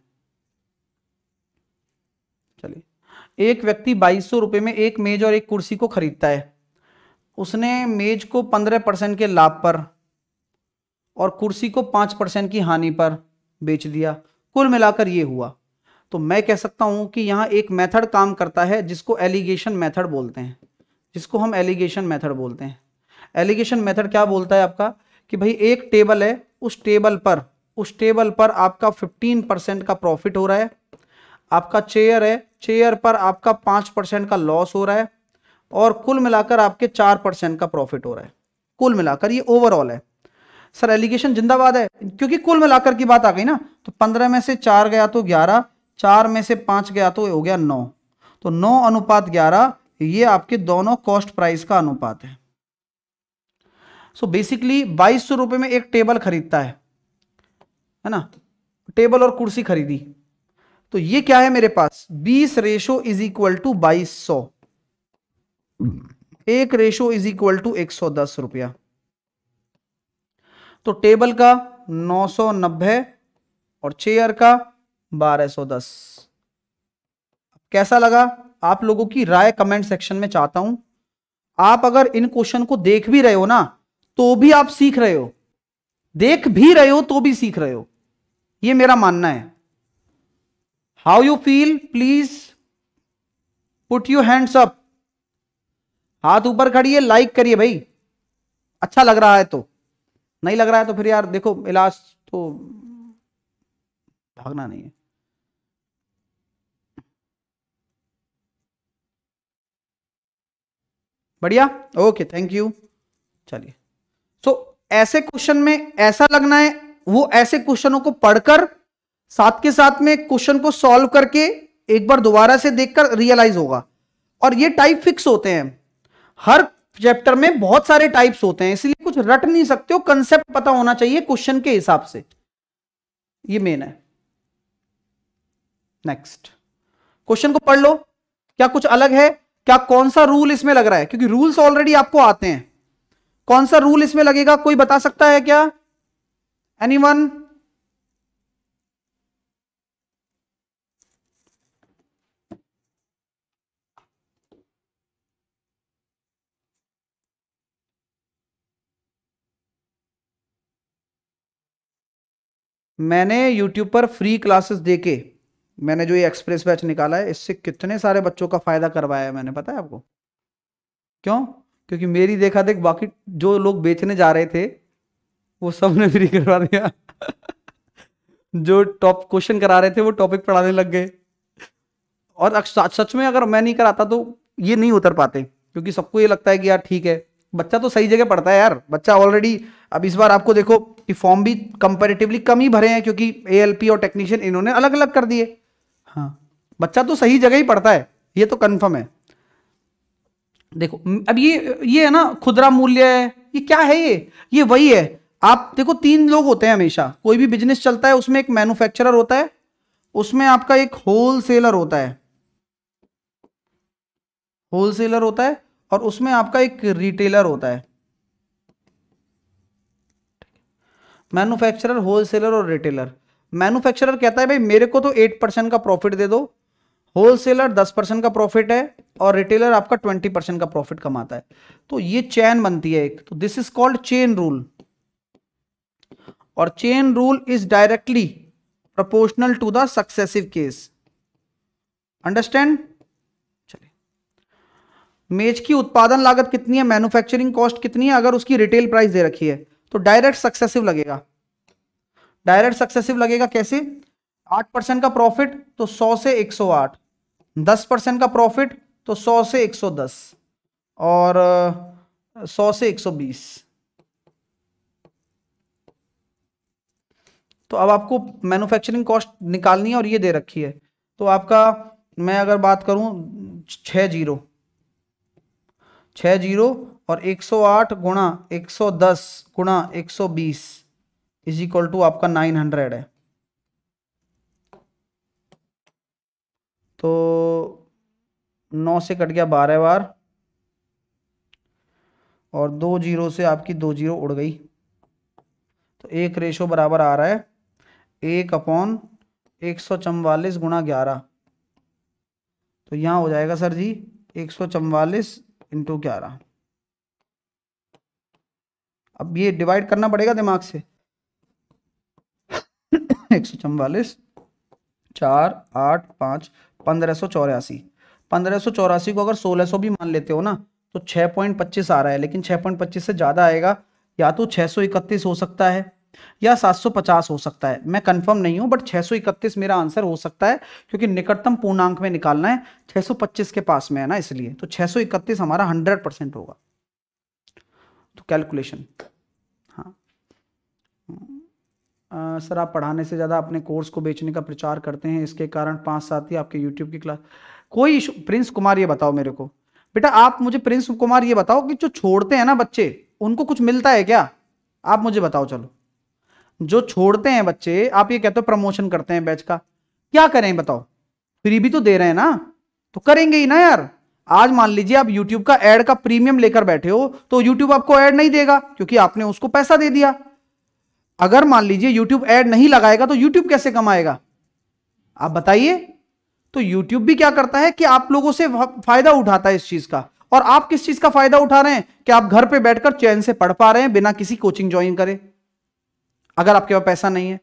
चलिए एक व्यक्ति बाईस सौ रुपये में एक मेज और एक कुर्सी को खरीदता है उसने मेज को पंद्रह परसेंट के लाभ पर और कुर्सी को पांच परसेंट की हानि पर बेच दिया कुल मिलाकर ये हुआ तो मैं कह सकता हूं कि यहां एक मेथड काम करता है जिसको एलिगेशन मेथड बोलते हैं जिसको हम एलिगेशन मेथड बोलते हैं एलिगेशन मेथड क्या बोलता है आपका कि भाई एक टेबल है उस टेबल पर उस टेबल पर आपका 15 परसेंट का प्रॉफिट हो रहा है आपका चेयर है चेयर पर आपका पांच परसेंट का लॉस हो रहा है और कुल मिलाकर आपके चार परसेंट का प्रॉफिट हो रहा है कुल मिलाकर ये ओवरऑल है सर एलिगेशन जिंदाबाद है क्योंकि कुल मिलाकर की बात आ गई ना तो पंद्रह में से चार गया तो ग्यारह चार में से पांच गया तो हो गया नौ तो नौ अनुपात ग्यारह ये आपके दोनों कॉस्ट प्राइस का अनुपात है सो बेसिकली बाईस सौ रुपये में एक टेबल खरीदता है है ना टेबल और कुर्सी खरीदी तो ये क्या है मेरे पास बीस रेशो इज इक्वल टू बाईस सौ एक रेशो इज इक्वल टू एक सौ दस रुपया तो टेबल का 990 और चेयर का 1210 कैसा लगा आप लोगों की राय कमेंट सेक्शन में चाहता हूं आप अगर इन क्वेश्चन को देख भी रहे हो ना तो भी आप सीख रहे हो देख भी रहे हो तो भी सीख रहे हो ये मेरा मानना है how you feel please put you hands up हाथ ऊपर खड़िए लाइक करिए भाई अच्छा लग रहा है तो नहीं लग रहा है तो फिर यार देखो इलाज तो भागना नहीं है बढ़िया ओके थैंक यू चलिए सो so, ऐसे क्वेश्चन में ऐसा लगना है वो ऐसे क्वेश्चनों को पढ़कर साथ के साथ में क्वेश्चन को सॉल्व करके एक बार दोबारा से देखकर रियलाइज होगा और ये टाइप फिक्स होते हैं हर चैप्टर में बहुत सारे टाइप्स होते हैं इसलिए कुछ रट नहीं सकते हो कंसेप्ट पता होना चाहिए क्वेश्चन के हिसाब से ये मेन है नेक्स्ट क्वेश्चन को पढ़ लो क्या कुछ अलग है क्या कौन सा रूल इसमें लग रहा है क्योंकि रूल्स ऑलरेडी आपको आते हैं कौन सा रूल इसमें लगेगा कोई बता सकता है क्या एनीवन मैंने यूट्यूब पर फ्री क्लासेस दे के मैंने जो ये एक्सप्रेस बैच निकाला है इससे कितने सारे बच्चों का फ़ायदा करवाया है मैंने पता है आपको क्यों क्योंकि मेरी देखा देख बाकी जो लोग बेचने जा रहे थे वो सब ने फ्री करवा दिया जो टॉप क्वेश्चन करा रहे थे वो टॉपिक पढ़ाने लग गए और सच में अगर मैं नहीं कराता तो ये नहीं उतर पाते क्योंकि सबको ये लगता है कि यार ठीक है बच्चा तो सही जगह पढ़ता है यार बच्चा ऑलरेडी अब इस बार आपको देखो कि फॉर्म भी कंपेरेटिवली कम ही भरे हैं क्योंकि ए और टेक्नीशियन इन्होंने अलग अलग कर दिए हाँ बच्चा तो सही जगह ही पढ़ता है ये तो कन्फर्म है देखो अब ये ये है ना खुदरा मूल्य है ये क्या है ये ये वही है आप देखो तीन लोग होते हैं हमेशा कोई भी बिजनेस चलता है उसमें एक मैन्युफैक्चरर होता है उसमें आपका एक होलसेलर होता है होलसेलर होता है और उसमें आपका एक रिटेलर होता है मैन्युफैक्चरर होलसेलर और रिटेलर मैन्युफैक्चरर कहता है भाई मेरे को तो एट परसेंट का प्रॉफिट दे दो होलसेलर दस परसेंट का प्रॉफिट है और रिटेलर आपका ट्वेंटी परसेंट का प्रॉफिट कमाता है तो ये चैन बनती है एक तो this is called chain rule और chain rule is directly proportional to the successive case understand चलिए मेज की उत्पादन लागत कितनी है मैन्युफैक्चरिंग कॉस्ट कितनी है अगर उसकी रिटेल प्राइस दे रखी है तो डायरेक्ट सक्सेसिव लगेगा डायरेक्ट सक्सेसिव लगेगा कैसे आठ परसेंट का प्रॉफिट तो सौ से एक सौ आठ दस परसेंट का प्रॉफिट तो सौ से एक सौ दस और सौ से एक सौ बीस तो अब आपको मैन्युफैक्चरिंग कॉस्ट निकालनी है और ये दे रखी है तो आपका मैं अगर बात करूं छ जीरो छ जीरो और 108 गुणा एक सौ दस गुणा एक सौ बीस इज इक्वल टू आपका नाइन हंड्रेड है तो नौ से कट गया बारह बार और दो जीरो से आपकी दो जीरो उड़ गई तो एक रेशो बराबर आ रहा है एक अपॉन एक सौ चवालीस गुणा ग्यारह तो यहाँ हो जाएगा सर जी एक सौ चवालीस इंटू ग्यारह अब ये डिवाइड करना पड़ेगा दिमाग से एक सौ चौवालीस चार आठ पाँच पंद्रह सौ चौरासी पंद्रह सौ चौरासी को अगर सोलह सौ भी मान लेते हो ना तो छः पॉइंट पच्चीस आ रहा है लेकिन छः पॉइंट पच्चीस से ज़्यादा आएगा या तो छः सौ इकतीस हो सकता है या सात सौ पचास हो सकता है मैं कंफर्म नहीं हूं बट सौ इकतीस मेरा आंसर हो सकता है क्योंकि निकटतम पूर्णांक में निकालना है सौ पच्चीस के पास में है ना इसलिए तो सौ इकतीस हमारा हंड्रेड परसेंट होगा तो कैलकुलेशन हाँ आ, सर आप पढ़ाने से ज़्यादा अपने कोर्स को बेचने का प्रचार करते हैं इसके कारण पांच साथ ही आपके यूट्यूब की क्लास कोई इशू प्रिंस कुमार ये बताओ मेरे को बेटा आप मुझे प्रिंस कुमार ये बताओ कि जो छोड़ते हैं ना बच्चे उनको कुछ मिलता है क्या आप मुझे बताओ चलो जो छोड़ते हैं बच्चे आप ये कहते हो प्रमोशन करते हैं बैच का क्या करें बताओ फ्री भी तो दे रहे हैं ना तो करेंगे ही ना यार आज मान लीजिए आप YouTube का एड का प्रीमियम लेकर बैठे हो तो YouTube आपको एड नहीं देगा क्योंकि आपने उसको पैसा दे दिया अगर मान लीजिए YouTube एड नहीं लगाएगा तो YouTube कैसे कमाएगा आप बताइए तो YouTube भी क्या करता है कि आप लोगों से फायदा उठाता है इस चीज का और आप किस चीज का फायदा उठा रहे हैं कि आप घर पे बैठकर चैन से पढ़ पा रहे हैं बिना किसी कोचिंग ज्वाइन करे अगर आपके पास पैसा नहीं है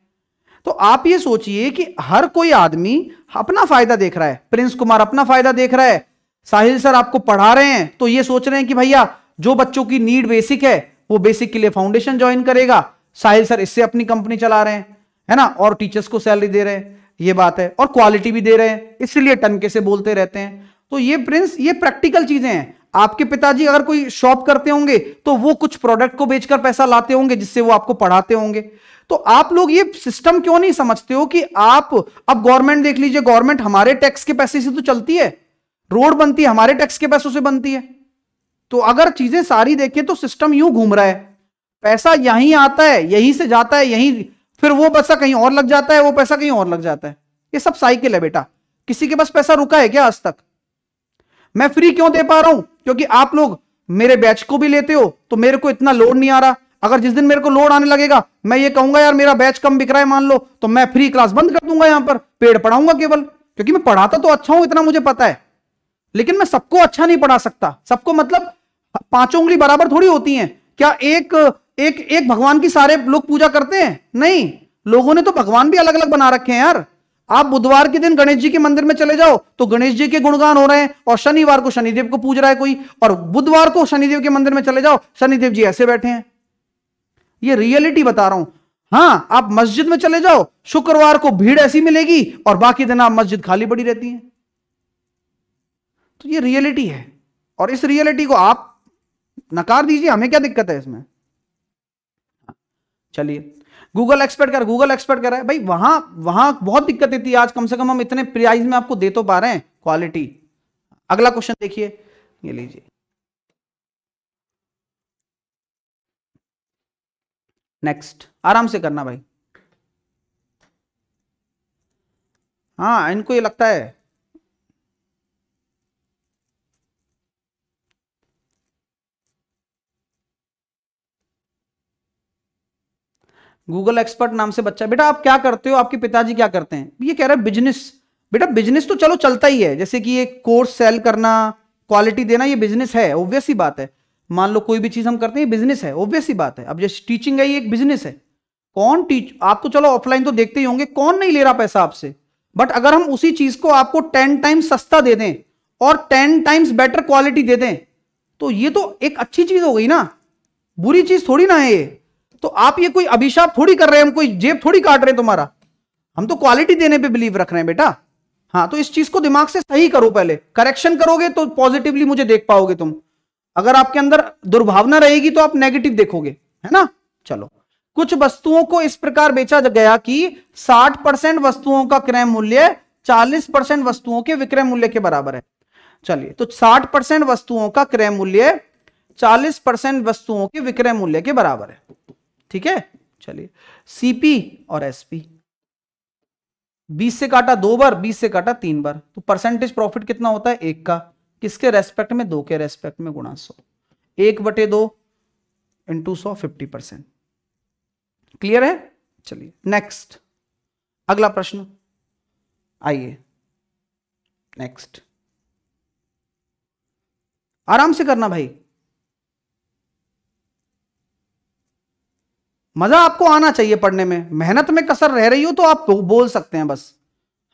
तो आप ये सोचिए कि हर कोई आदमी अपना फायदा देख रहा है प्रिंस कुमार अपना फायदा देख रहा है साहिल सर आपको पढ़ा रहे हैं तो ये सोच रहे हैं कि भैया जो बच्चों की नीड बेसिक है वो बेसिक के लिए फाउंडेशन ज्वाइन करेगा साहिल सर इससे अपनी कंपनी चला रहे हैं है ना और टीचर्स को सैलरी दे रहे हैं ये बात है और क्वालिटी भी दे रहे हैं इसलिए टनके से बोलते रहते हैं तो ये प्रिंस ये प्रैक्टिकल चीजें हैं आपके पिताजी अगर कोई शॉप करते होंगे तो वो कुछ प्रोडक्ट को बेचकर पैसा लाते होंगे जिससे वो आपको पढ़ाते होंगे तो आप लोग ये सिस्टम क्यों नहीं समझते हो कि आप अब गवर्नमेंट देख लीजिए गवर्नमेंट हमारे टैक्स के पैसे से तो चलती है रोड बनती है हमारे टैक्स के पैसों से बनती है तो अगर चीजें सारी देखें तो सिस्टम यूं घूम रहा है पैसा यहीं आता है यहीं से जाता है यहीं फिर वो पैसा कहीं और लग जाता है वो पैसा कहीं और लग जाता है ये सब साइकिल है बेटा किसी के पास पैसा रुका है क्या आज तक मैं फ्री क्यों दे पा रहा हूं क्योंकि आप लोग मेरे बैच को भी लेते हो तो मेरे को इतना लोड नहीं आ रहा अगर जिस दिन मेरे को लोड आने लगेगा मैं ये कहूंगा यार मेरा बैच कम बिक रहा है मान लो तो मैं फ्री क्लास बंद कर दूंगा यहां पर पेड़ पढ़ाऊंगा केवल क्योंकि मैं पढ़ाता तो अच्छा हूं इतना मुझे पता है लेकिन मैं सबको अच्छा नहीं पढ़ा सकता सबको मतलब पांचों उंगली बराबर थोड़ी होती हैं क्या एक एक एक भगवान की सारे लोग पूजा करते हैं नहीं लोगों ने तो भगवान भी अलग अलग बना रखे हैं यार आप बुधवार के दिन गणेश जी के मंदिर में चले जाओ तो गणेश जी के गुणगान हो रहे हैं और शनिवार को शनिदेव को पूज रहा है कोई और बुधवार को शनिदेव के मंदिर में चले जाओ शनिदेव जी ऐसे बैठे हैं ये रियलिटी बता रहा हूं हाँ आप मस्जिद में चले जाओ शुक्रवार को भीड़ ऐसी मिलेगी और बाकी दिन आप मस्जिद खाली पड़ी रहती है तो ये रियलिटी है और इस रियलिटी को आप नकार दीजिए हमें क्या दिक्कत है इसमें चलिए गूगल एक्सपर्ट कर गूगल एक्सपर्ट कर रहा है भाई वहां वहां बहुत दिक्कत थी आज कम से कम हम इतने प्राइस में आपको दे तो पा रहे हैं क्वालिटी अगला क्वेश्चन देखिए ये लीजिए नेक्स्ट आराम से करना भाई हाँ इनको ये लगता है गूगल एक्सपर्ट नाम से बच्चा बेटा आप क्या करते हो आपके पिताजी क्या करते हैं ये कह रहा है बिजनेस बेटा बिजनेस तो चलो चलता ही है जैसे कि ये कोर्स सेल करना क्वालिटी देना ये बिजनेस है ऑब्वियस ही बात है मान लो कोई भी चीज हम करते हैं बिजनेस है ऑब्वियस ही बात है अब जैसे टीचिंग है ये एक बिजनेस है कौन टीच आप तो चलो ऑफलाइन तो देखते ही होंगे कौन नहीं ले रहा पैसा आपसे बट अगर हम उसी चीज को आपको टेन टाइम्स सस्ता दे दें और टेन टाइम्स बेटर क्वालिटी दे दें तो ये तो एक अच्छी चीज हो गई ना बुरी चीज थोड़ी ना है ये तो आप ये कोई अभिशाप थोड़ी कर रहे हैं हम कोई जेब थोड़ी काट रहे हैं तुम्हारा हम तो क्वालिटी देने पे बिलीव रख रहे हैं बेटा हाँ तो इस चीज को दिमाग से सही करो पहले करेक्शन करोगे तो पॉजिटिवली मुझे देख पाओगे तुम अगर आपके अंदर दुर्भावना रहेगी तो आप नेगेटिव देखोगे है ना चलो कुछ वस्तुओं को इस प्रकार बेचा गया कि 60 परसेंट वस्तुओं का क्रय मूल्य 40 परसेंट वस्तुओं के विक्रय मूल्य के बराबर है चलिए तो 60 परसेंट वस्तुओं का क्रय मूल्य 40 परसेंट वस्तुओं के विक्रय मूल्य के बराबर है ठीक है चलिए सीपी और एसपी 20 से काटा दो बार 20 से काटा तीन बार तो परसेंटेज प्रॉफिट कितना होता है एक का किसके रेस्पेक्ट में दो के रेस्पेक्ट में गुणा सौ एक बटे दो इंटू सौ फिफ्टी परसेंट क्लियर है चलिए नेक्स्ट अगला प्रश्न आइए नेक्स्ट आराम से करना भाई मज़ा आपको आना चाहिए पढ़ने में मेहनत में कसर रह रही हो तो आप तो बोल सकते हैं बस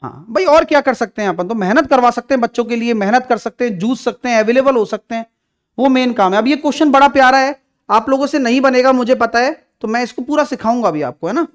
हाँ भाई और क्या कर सकते हैं अपन तो मेहनत करवा सकते हैं बच्चों के लिए मेहनत कर सकते हैं जूझ सकते हैं अवेलेबल हो सकते हैं वो मेन काम है अब ये क्वेश्चन बड़ा प्यारा है आप लोगों से नहीं बनेगा मुझे पता है तो मैं इसको पूरा सिखाऊंगा अभी आपको है ना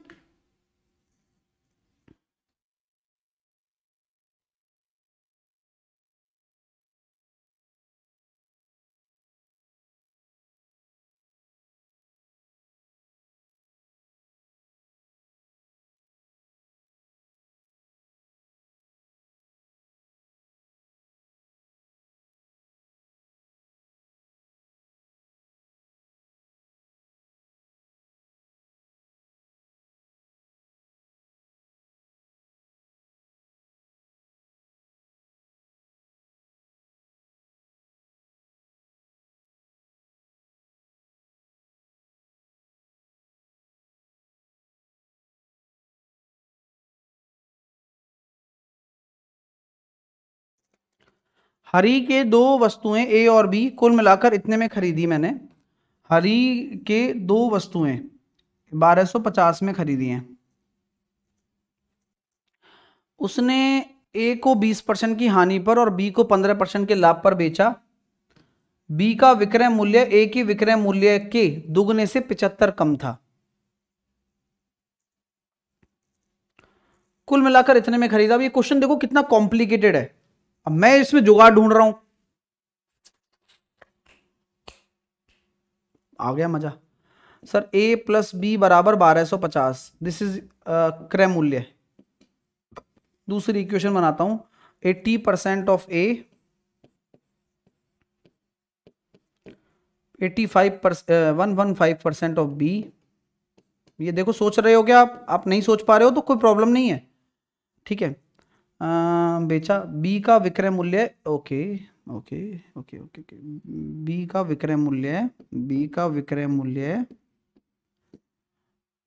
हरी के दो वस्तुएं ए और बी कुल मिलाकर इतने में खरीदी मैंने हरी के दो वस्तुएं 1250 में खरीदी हैं उसने ए को 20 परसेंट की हानि पर और बी को 15 परसेंट के लाभ पर बेचा बी का विक्रय मूल्य ए की विक्रय मूल्य के दुगने से 75 कम था कुल मिलाकर इतने में खरीदा अब ये क्वेश्चन देखो कितना कॉम्प्लिकेटेड है अब मैं इसमें जुगाड़ ढूंढ रहा हूं आ गया मजा सर ए प्लस बी बराबर बारह सौ पचास दिस इज uh, क्रय मूल्य दूसरी इक्वेशन बनाता हूं eighty percent of A eighty five one one five percent of uh, B ये देखो सोच रहे हो क्या आप आप नहीं सोच पा रहे हो तो कोई प्रॉब्लम नहीं है ठीक है बेचा बी का विक्रय मूल्य okay okay okay okay okay B का विक्रय मूल्य बी का विक्रय मूल्य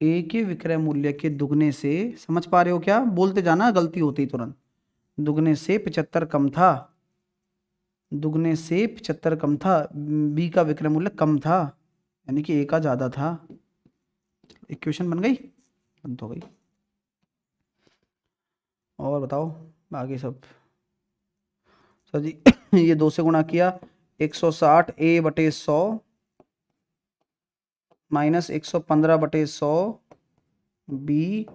ए के विक्रय मूल्य के दुगने से समझ पा रहे हो क्या बोलते जाना गलती होती तुरंत दुगने से पिछहत्तर कम था दुगने से पिछहत्तर कम था बी का विक्रय मूल्य कम था यानी कि ए का ज़्यादा था एक क्वेश्चन बन गई बंद हो गई और बताओ बाकी सब सर जी (coughs) ये दो से गुणा किया 160 ए बटे सौ माइनस एक सौ पंद्रह बटे सौ बी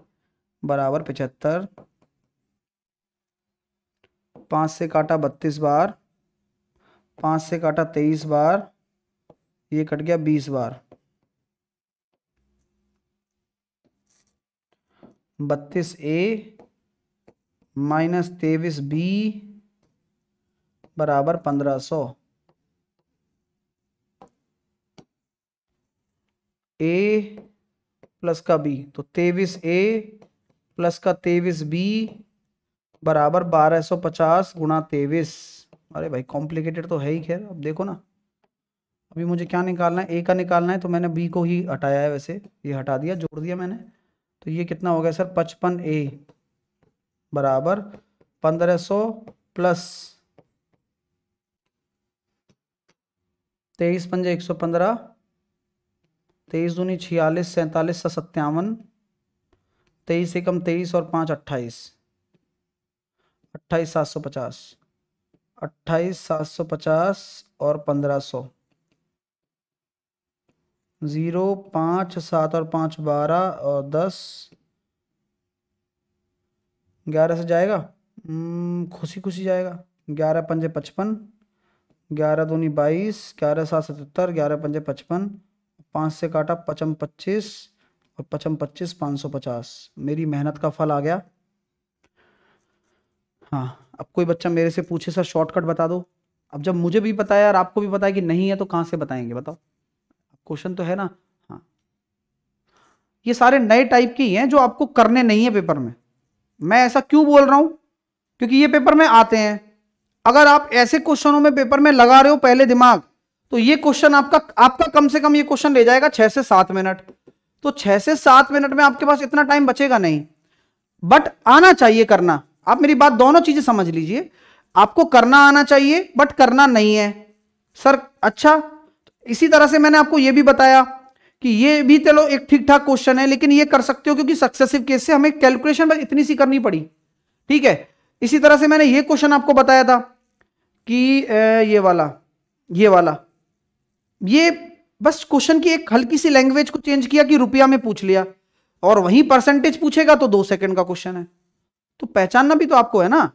बराबर पचहत्तर पाँच से काटा बत्तीस बार पाँच से काटा तेईस बार ये कट गया बीस बार बत्तीस ए माइनस तेईस बी बराबर पंद्रह सौ ए प्लस का बी तो तेईस ए प्लस का तेईस बी बराबर बारह सौ पचास गुणा तेईस अरे भाई कॉम्प्लिकेटेड तो है ही खैर अब देखो ना अभी मुझे क्या निकालना है ए का निकालना है तो मैंने बी को ही हटाया है वैसे ये हटा दिया जोड़ दिया मैंने तो ये कितना हो गया सर पचपन ए बराबर पंद्रह सौ प्लस तेईस पंजे एक सौ पंद्रह तेईस दूनी छियालीस सैंतालीस सौ सत्तावन तेईस एकम तेईस और पाँच अट्ठाईस अट्ठाईस सात सौ पचास अट्ठाईस सात सौ पचास और पंद्रह सौ ज़ीरो पाँच सात और पाँच बारह और दस ग्यारह से जाएगा हम्म, खुशी खुशी जाएगा ग्यारह पंजे पचपन ग्यारह दूनी बाईस ग्यारह सात सतहत्तर ग्यारह पंजे पचपन पाँच से काटा पचम पच्चीस और पचम पच्चीस पाँच सौ पचास मेरी मेहनत का फल आ गया हाँ अब कोई बच्चा मेरे से पूछे सर शॉर्टकट बता दो अब जब मुझे भी पता है और आपको भी पता है कि नहीं है तो कहाँ से बताएंगे बताओ क्वेश्चन तो है ना हाँ ये सारे नए टाइप के ही हैं जो आपको करने नहीं है पेपर में मैं ऐसा क्यों बोल रहा हूं क्योंकि ये पेपर में आते हैं अगर आप ऐसे क्वेश्चनों में पेपर में लगा रहे हो पहले दिमाग तो ये क्वेश्चन आपका आपका कम से कम ये क्वेश्चन ले जाएगा छह से सात मिनट तो छह से सात मिनट में आपके पास इतना टाइम बचेगा नहीं बट आना चाहिए करना आप मेरी बात दोनों चीजें समझ लीजिए आपको करना आना चाहिए बट करना नहीं है सर अच्छा इसी तरह से मैंने आपको यह भी बताया कि ये भी चलो एक ठीक ठाक क्वेश्चन है लेकिन ये कर सकते हो क्योंकि सक्सेसिव केस से हमें कैलकुलेशन बस इतनी सी करनी पड़ी ठीक है इसी तरह से मैंने ये क्वेश्चन आपको बताया था कि ये वाला ये वाला ये बस क्वेश्चन की एक हल्की सी लैंग्वेज को चेंज किया कि रुपया में पूछ लिया और वहीं परसेंटेज पूछेगा तो दो सेकेंड का क्वेश्चन है तो पहचानना भी तो आपको है ना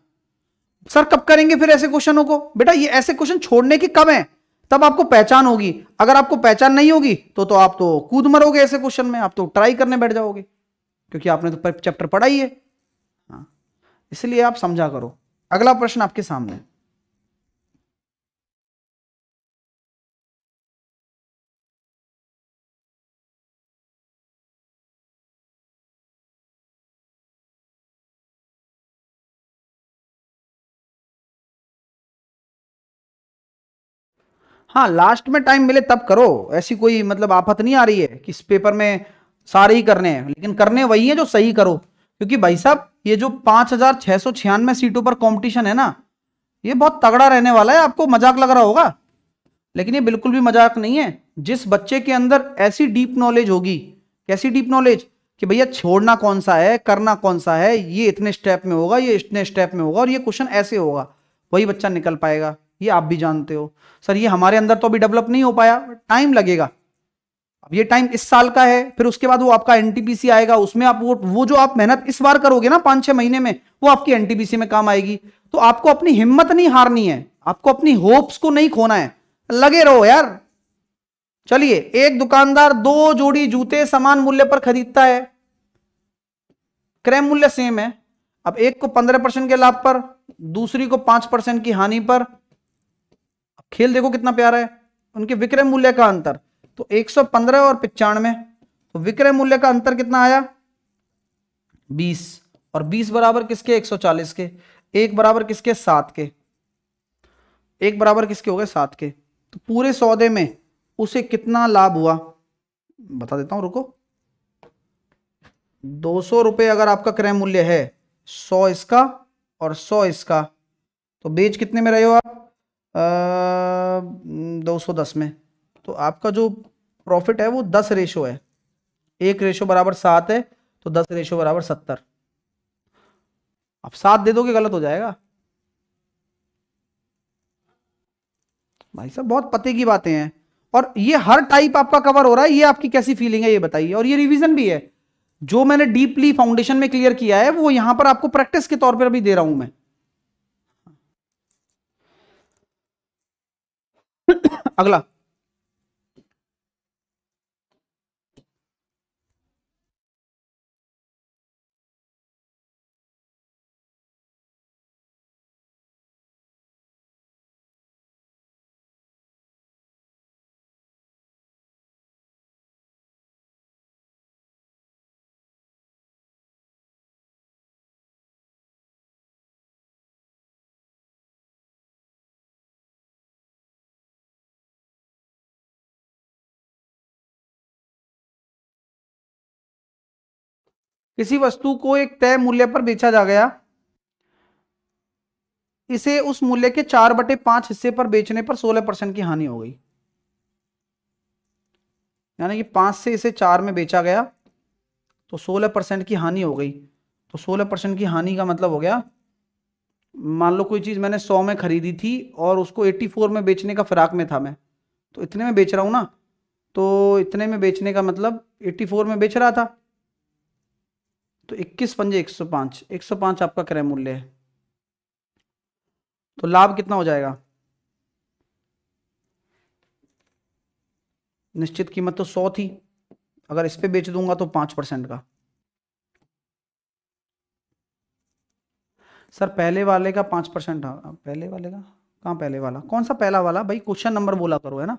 सर कब करेंगे फिर ऐसे क्वेश्चनों को बेटा ये ऐसे क्वेश्चन छोड़ने के कम है तब आपको पहचान होगी अगर आपको पहचान नहीं होगी तो तो आप तो कूद मरोगे ऐसे क्वेश्चन में आप तो ट्राई करने बैठ जाओगे क्योंकि आपने तो चैप्टर पढ़ा ही है हाँ इसलिए आप समझा करो अगला प्रश्न आपके सामने हाँ लास्ट में टाइम मिले तब करो ऐसी कोई मतलब आफत नहीं आ रही है कि इस पेपर में सारे ही करने हैं लेकिन करने वही है जो सही करो क्योंकि भाई साहब ये जो पांच हजार छह सौ छियानवे सीटों पर कंपटीशन है ना ये बहुत तगड़ा रहने वाला है आपको मजाक लग रहा होगा लेकिन ये बिल्कुल भी मजाक नहीं है जिस बच्चे के अंदर ऐसी डीप नॉलेज होगी कैसी डीप नॉलेज कि भैया छोड़ना कौन सा है करना कौन सा है ये इतने स्टेप में होगा ये इतने स्टेप में होगा और ये क्वेश्चन ऐसे होगा वही बच्चा निकल पाएगा ये आप भी जानते हो सर ये हमारे अंदर तो अभी डेवलप नहीं हो पाया टाइम लगेगा अब ये टाइम इस साल का है फिर उसके बाद वो आपका एनटीपीसी आएगा उसमें आप वो वो जो आप मेहनत इस बार करोगे ना पांच छह महीने में वो आपकी एनटीपीसी में काम आएगी तो आपको अपनी हिम्मत नहीं हारनी है आपको अपनी होप्स को नहीं खोना है लगे रहो यार चलिए एक दुकानदार दो जोड़ी जूते समान मूल्य पर खरीदता है क्रय मूल्य सेम है अब एक को पंद्रह परसेंट के लाभ पर दूसरी को पांच परसेंट की हानि पर खेल देखो कितना प्यारा है उनके विक्रय मूल्य का अंतर तो 115 और पिचानवे तो विक्रय मूल्य का अंतर कितना आया 20 और 20 बराबर किसके 140 के एक बराबर किसके सात के एक बराबर किसके हो गए सात के तो पूरे सौदे में उसे कितना लाभ हुआ बता देता हूं रुको दो सौ रुपये अगर आपका क्रय मूल्य है सौ इसका और सौ इसका तो बेच कितने में रहे हो आप दो सौ दस में तो आपका जो प्रॉफिट है वो दस रेशो है एक रेशो बराबर सात है तो दस रेशो बराबर सत्तर आप सात दे दोगे गलत हो जाएगा भाई साहब बहुत पते की बातें हैं और ये हर टाइप आपका कवर हो रहा है ये आपकी कैसी फीलिंग है ये बताइए और ये रिवीजन भी है जो मैंने डीपली फाउंडेशन में क्लियर किया है वो यहां पर आपको प्रैक्टिस के तौर पर अभी दे रहा हूं मैं अगला किसी वस्तु को एक तय मूल्य पर बेचा जा गया इसे उस मूल्य के चार बटे पांच हिस्से पर बेचने पर सोलह परसेंट की हानि हो गई यानी कि पांच से इसे चार में बेचा गया तो सोलह परसेंट की हानि हो गई तो सोलह परसेंट की हानि का मतलब हो गया मान लो कोई चीज़ मैंने सौ में खरीदी थी और उसको एट्टी फोर में बेचने का फिराक में था मैं तो इतने में बेच रहा हूं ना तो इतने में बेचने का मतलब एट्टी फोर में बेच रहा था तो 21 पंजे 105 105 आपका क्रय मूल्य है तो लाभ कितना हो जाएगा निश्चित कीमत तो सौ थी अगर इस पे बेच दूंगा तो पांच परसेंट का सर पहले वाले का पांच परसेंट पहले वाले का कहा पहले वाला कौन सा पहला वाला भाई क्वेश्चन नंबर बोला करो है ना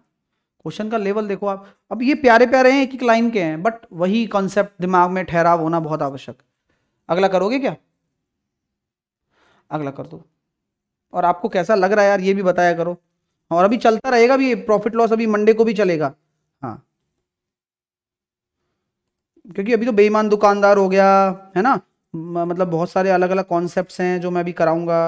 क्वेश्चन का लेवल देखो आप अब ये प्यारे प्यारे हैं एक एक लाइन के हैं बट वही कॉन्सेप्ट दिमाग में ठहराव होना बहुत आवश्यक अगला करोगे क्या अगला कर दो और आपको कैसा लग रहा है यार ये भी बताया करो और अभी चलता रहेगा भी प्रॉफिट लॉस अभी मंडे को भी चलेगा हाँ क्योंकि अभी तो बेईमान दुकानदार हो गया है ना मतलब बहुत सारे अलग अलग कॉन्सेप्ट हैं जो मैं अभी कराऊंगा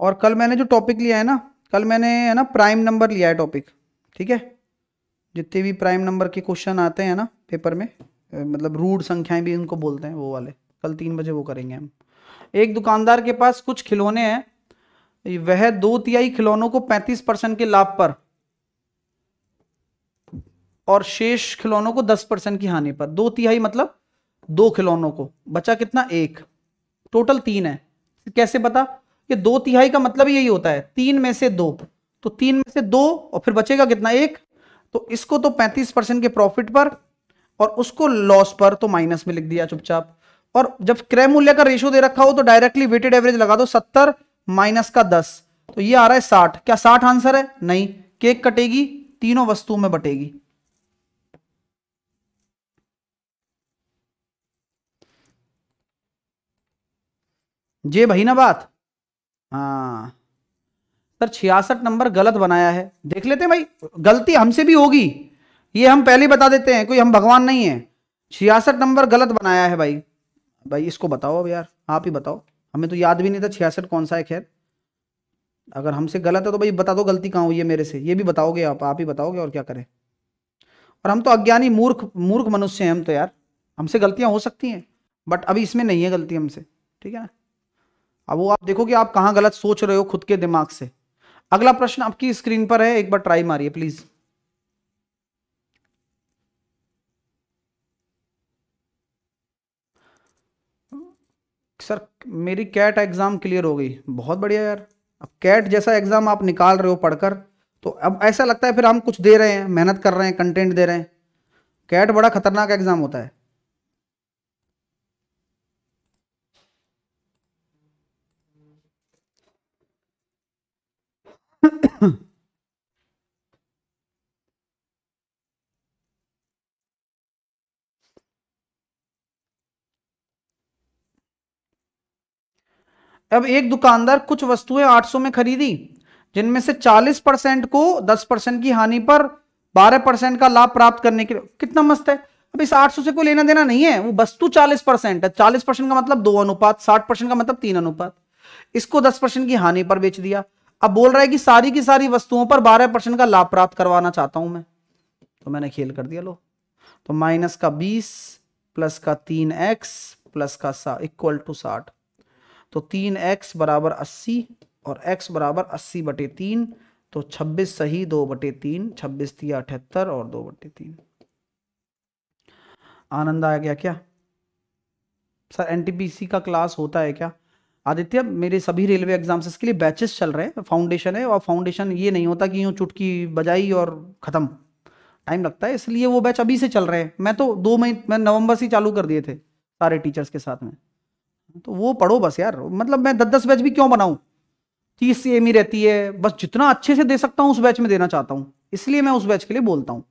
और कल मैंने जो टॉपिक लिया है ना कल मैंने है ना प्राइम नंबर लिया है टॉपिक ठीक है जितने भी प्राइम नंबर के क्वेश्चन आते हैं ना पेपर में मतलब रूढ़ संख्याएं भी उनको बोलते हैं वो वाले कल तीन बजे वो करेंगे हम एक दुकानदार के पास कुछ खिलौने हैं वह दो तिहाई खिलौनों को पैंतीस परसेंट के लाभ पर और शेष खिलौनों को दस परसेंट की हानि पर दो तिहाई मतलब दो खिलौनों को बचा कितना एक टोटल तीन है कैसे बता ये दो तिहाई का मतलब यही होता है तीन में से दो तो तीन में से दो और फिर बचेगा कितना एक तो इसको तो पैंतीस परसेंट के प्रॉफिट पर और उसको लॉस पर तो माइनस में लिख दिया चुपचाप और जब क्रय मूल्य का रेशियो दे रखा हो तो डायरेक्टली वेटेड एवरेज लगा दो सत्तर माइनस का दस तो ये आ रहा है साठ क्या साठ आंसर है नहीं केक कटेगी तीनों वस्तुओं में बटेगी जे भाई ना बात हाँ सर छियासठ नंबर गलत बनाया है देख लेते हैं भाई गलती हमसे भी होगी ये हम पहले बता देते हैं कोई हम भगवान नहीं है छियासठ नंबर गलत बनाया है भाई भाई इसको बताओ अब यार आप ही बताओ हमें तो याद भी नहीं था छियासठ कौन सा है खैर अगर हमसे गलत है तो भाई बता दो गलती कहाँ हुई है मेरे से ये भी बताओगे आप आप ही बताओगे और क्या करें और हम तो अज्ञानी मूर्ख मूर्ख मनुष्य हैं हम तो यार हमसे गलतियाँ हो सकती हैं बट अभी इसमें नहीं है गलती हमसे ठीक है ना अब वो आप देखो कि आप कहां गलत सोच रहे हो खुद के दिमाग से अगला प्रश्न आपकी स्क्रीन पर है एक बार ट्राई मारिए प्लीज सर मेरी कैट एग्जाम क्लियर हो गई बहुत बढ़िया यार अब कैट जैसा एग्जाम आप निकाल रहे हो पढ़कर तो अब ऐसा लगता है फिर हम कुछ दे रहे हैं मेहनत कर रहे हैं कंटेंट दे रहे हैं कैट बड़ा खतरनाक एग्जाम होता है (laughs) अब एक दुकानदार कुछ वस्तुएं 800 में खरीदी जिनमें से 40 परसेंट को 10 परसेंट की हानि पर 12 परसेंट का लाभ प्राप्त करने के लिए कितना मस्त है अब इस 800 से कोई लेना देना नहीं है वो वस्तु 40 परसेंट है 40 परसेंट का मतलब दो अनुपात 60 परसेंट का मतलब तीन अनुपात इसको 10 परसेंट की हानि पर बेच दिया अब बोल रहा है कि सारी की सारी वस्तुओं पर बारह परसेंट का लाभ प्राप्त करवाना चाहता हूं मैं तो मैंने खेल कर दिया लो तो माइनस का बीस प्लस का तीन एक्स प्लस का सा इक्वल टू साठ तो तीन एक्स बराबर अस्सी और एक्स बराबर अस्सी बटे तीन तो छब्बीस सही दो बटे तीन छब्बीस तीन अठहत्तर और दो बटे तीन आनंद आ गया क्या सर एनटीपीसी का क्लास होता है क्या आदित्य मेरे सभी रेलवे एग्जाम्स के लिए बैचेस चल रहे हैं फाउंडेशन है और फाउंडेशन ये नहीं होता कि यूँ चुटकी बजाई और ख़त्म टाइम लगता है इसलिए वो बैच अभी से चल रहे हैं मैं तो दो मई मैं नवंबर से चालू कर दिए थे सारे टीचर्स के साथ में तो वो पढ़ो बस यार मतलब मैं दस दस बैच भी क्यों बनाऊँ तीस से एम ही e रहती है बस जितना अच्छे से दे सकता हूँ उस बैच में देना चाहता हूँ इसलिए मैं उस बैच के लिए बोलता हूँ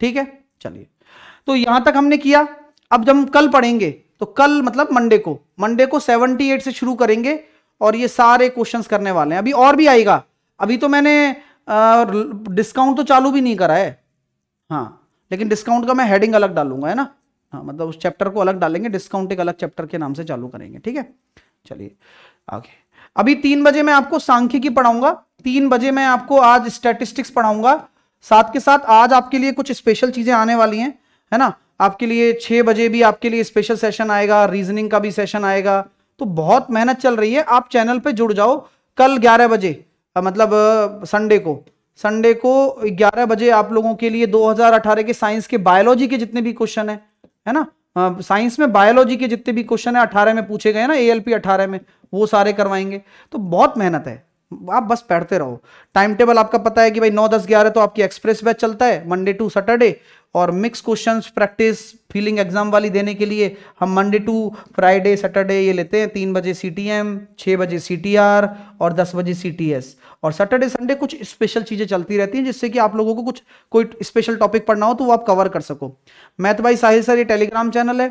ठीक है चलिए तो यहाँ तक हमने किया अब जब हम कल पढ़ेंगे तो कल मतलब मंडे को मंडे को 78 से शुरू करेंगे और ये सारे क्वेश्चंस करने वाले हैं अभी और भी आएगा अभी तो मैंने डिस्काउंट तो चालू भी नहीं करा है हाँ लेकिन डिस्काउंट का मैं हेडिंग अलग डालूंगा है ना हाँ मतलब उस चैप्टर को अलग डालेंगे डिस्काउंट एक अलग चैप्टर के नाम से चालू करेंगे ठीक है चलिए आगे अभी तीन बजे मैं आपको सांख्यिकी पढ़ाऊंगा तीन बजे मैं आपको आज स्टेटिस्टिक्स पढ़ाऊंगा साथ के साथ आज आपके लिए कुछ स्पेशल चीजें आने वाली हैं है ना आपके लिए छह बजे भी आपके लिए स्पेशल सेशन आएगा रीजनिंग का भी सेशन आएगा तो बहुत मेहनत चल रही है आप चैनल पे जुड़ जाओ कल 11 बजे मतलब संडे को संडे को 11 बजे आप लोगों के लिए 2018 के साइंस के बायोलॉजी के जितने भी क्वेश्चन है है ना साइंस में बायोलॉजी के जितने भी क्वेश्चन है अठारह में पूछे गए ना ए एल पी अठारह में वो सारे करवाएंगे तो बहुत मेहनत है आप बस पढ़ते रहो टाइम टेबल आपका पता है कि भाई नौ दस ग्यारह तो आपकी एक्सप्रेस बैच चलता है मंडे टू सैटरडे और mix question practice feeling exam वाली देने के लिए हम मंडे टू फ्राइडे सैटरडे ये लेते हैं तीन बजे सी टी एम छः बजे सी टी आर और दस बजे सी टी एस और सैटरडे संडे कुछ स्पेशल चीज़ें चलती रहती हैं जिससे कि आप लोगों को कुछ कोई स्पेशल टॉपिक पढ़ना हो तो वो आप कवर कर सको मैथ तो भाई साहिल सर ये टेलीग्राम चैनल है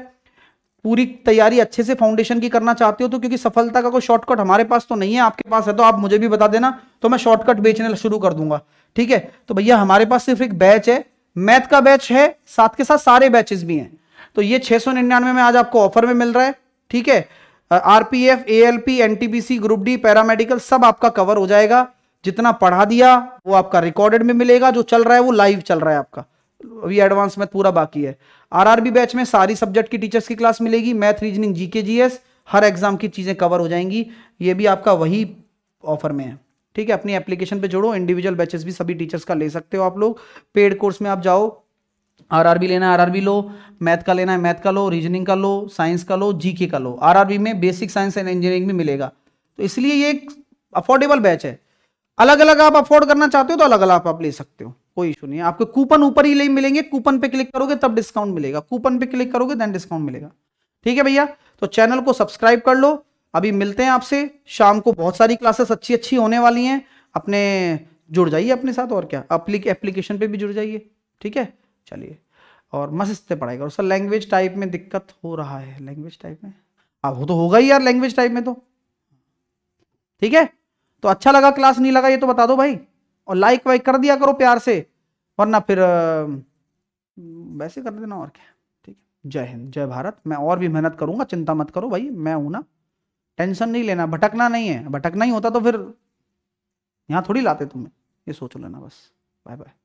पूरी तैयारी अच्छे से फाउंडेशन की करना चाहते हो तो क्योंकि सफलता का कोई शॉर्टकट हमारे पास तो नहीं है आपके पास है तो आप मुझे भी बता देना तो मैं शॉर्टकट बेचने शुरू कर दूंगा ठीक है तो भैया हमारे पास सिर्फ एक बैच है मैथ का बैच है साथ के साथ सारे बैचेस भी हैं तो ये 699 में आज आपको ऑफर में मिल रहा है ठीक है RPF ALP NTPC group D paramedical सब आपका कवर हो जाएगा जितना पढ़ा दिया वो आपका रिकॉर्डेड में मिलेगा जो चल रहा है वो लाइव चल रहा है आपका अभी एडवांस मैथ पूरा बाकी है आरआरबी बैच में सारी सब्जेक्ट की टीचर्स की क्लास मिलेगी मैथ रीजनिंग जीके जीएस हर एग्जाम की चीजें कवर हो जाएंगी ये भी आपका वही ऑफर में है ठीक है अपनी एप्लीकेशन पे जोड़ो इंडिविजुअल बैचेस भी सभी टीचर्स का ले सकते हो आप लोग पेड कोर्स में आप जाओ आरआरबी लेना है आरआरबी लो मैथ का लेना है मैथ का लो रीजनिंग का लो साइंस का लो जीके का लो आरआरबी में बेसिक साइंस एंड इंजीनियरिंग भी मिलेगा तो इसलिए ये एक अफोर्डेबल बैच है अलग अलग आप अफोर्ड करना चाहते हो तो अलग अलग आप ले सकते हो कोई इशू नहीं है आपको कूपन ऊपर ही मिलेंगे कूपन पे क्लिक करोगे तब डिस्काउंट मिलेगा कूपन पे क्लिक करोगे देन डिस्काउंट मिलेगा ठीक है भैया तो चैनल को सब्सक्राइब कर लो अभी मिलते हैं आपसे शाम को बहुत सारी क्लासेस अच्छी अच्छी होने वाली हैं अपने जुड़ जाइए अपने साथ और क्या अपलिक एप्लीकेशन पे भी जुड़ जाइए ठीक है चलिए और मस्त से पढ़ाएगा और सर लैंग्वेज टाइप में दिक्कत हो रहा है लैंग्वेज टाइप में अब हाँ, वो तो होगा ही यार लैंग्वेज टाइप में तो ठीक है तो अच्छा लगा क्लास नहीं लगा ये तो बता दो भाई और लाइक वाइक कर दिया करो प्यार से वरना फिर वैसे कर देना और क्या ठीक है जय हिंद जय भारत मैं और भी मेहनत करूंगा चिंता मत करो भाई मैं हूं ना टेंशन नहीं लेना भटकना नहीं है भटकना ही होता तो फिर यहाँ थोड़ी लाते तुम्हें ये सोच लेना बस बाय बाय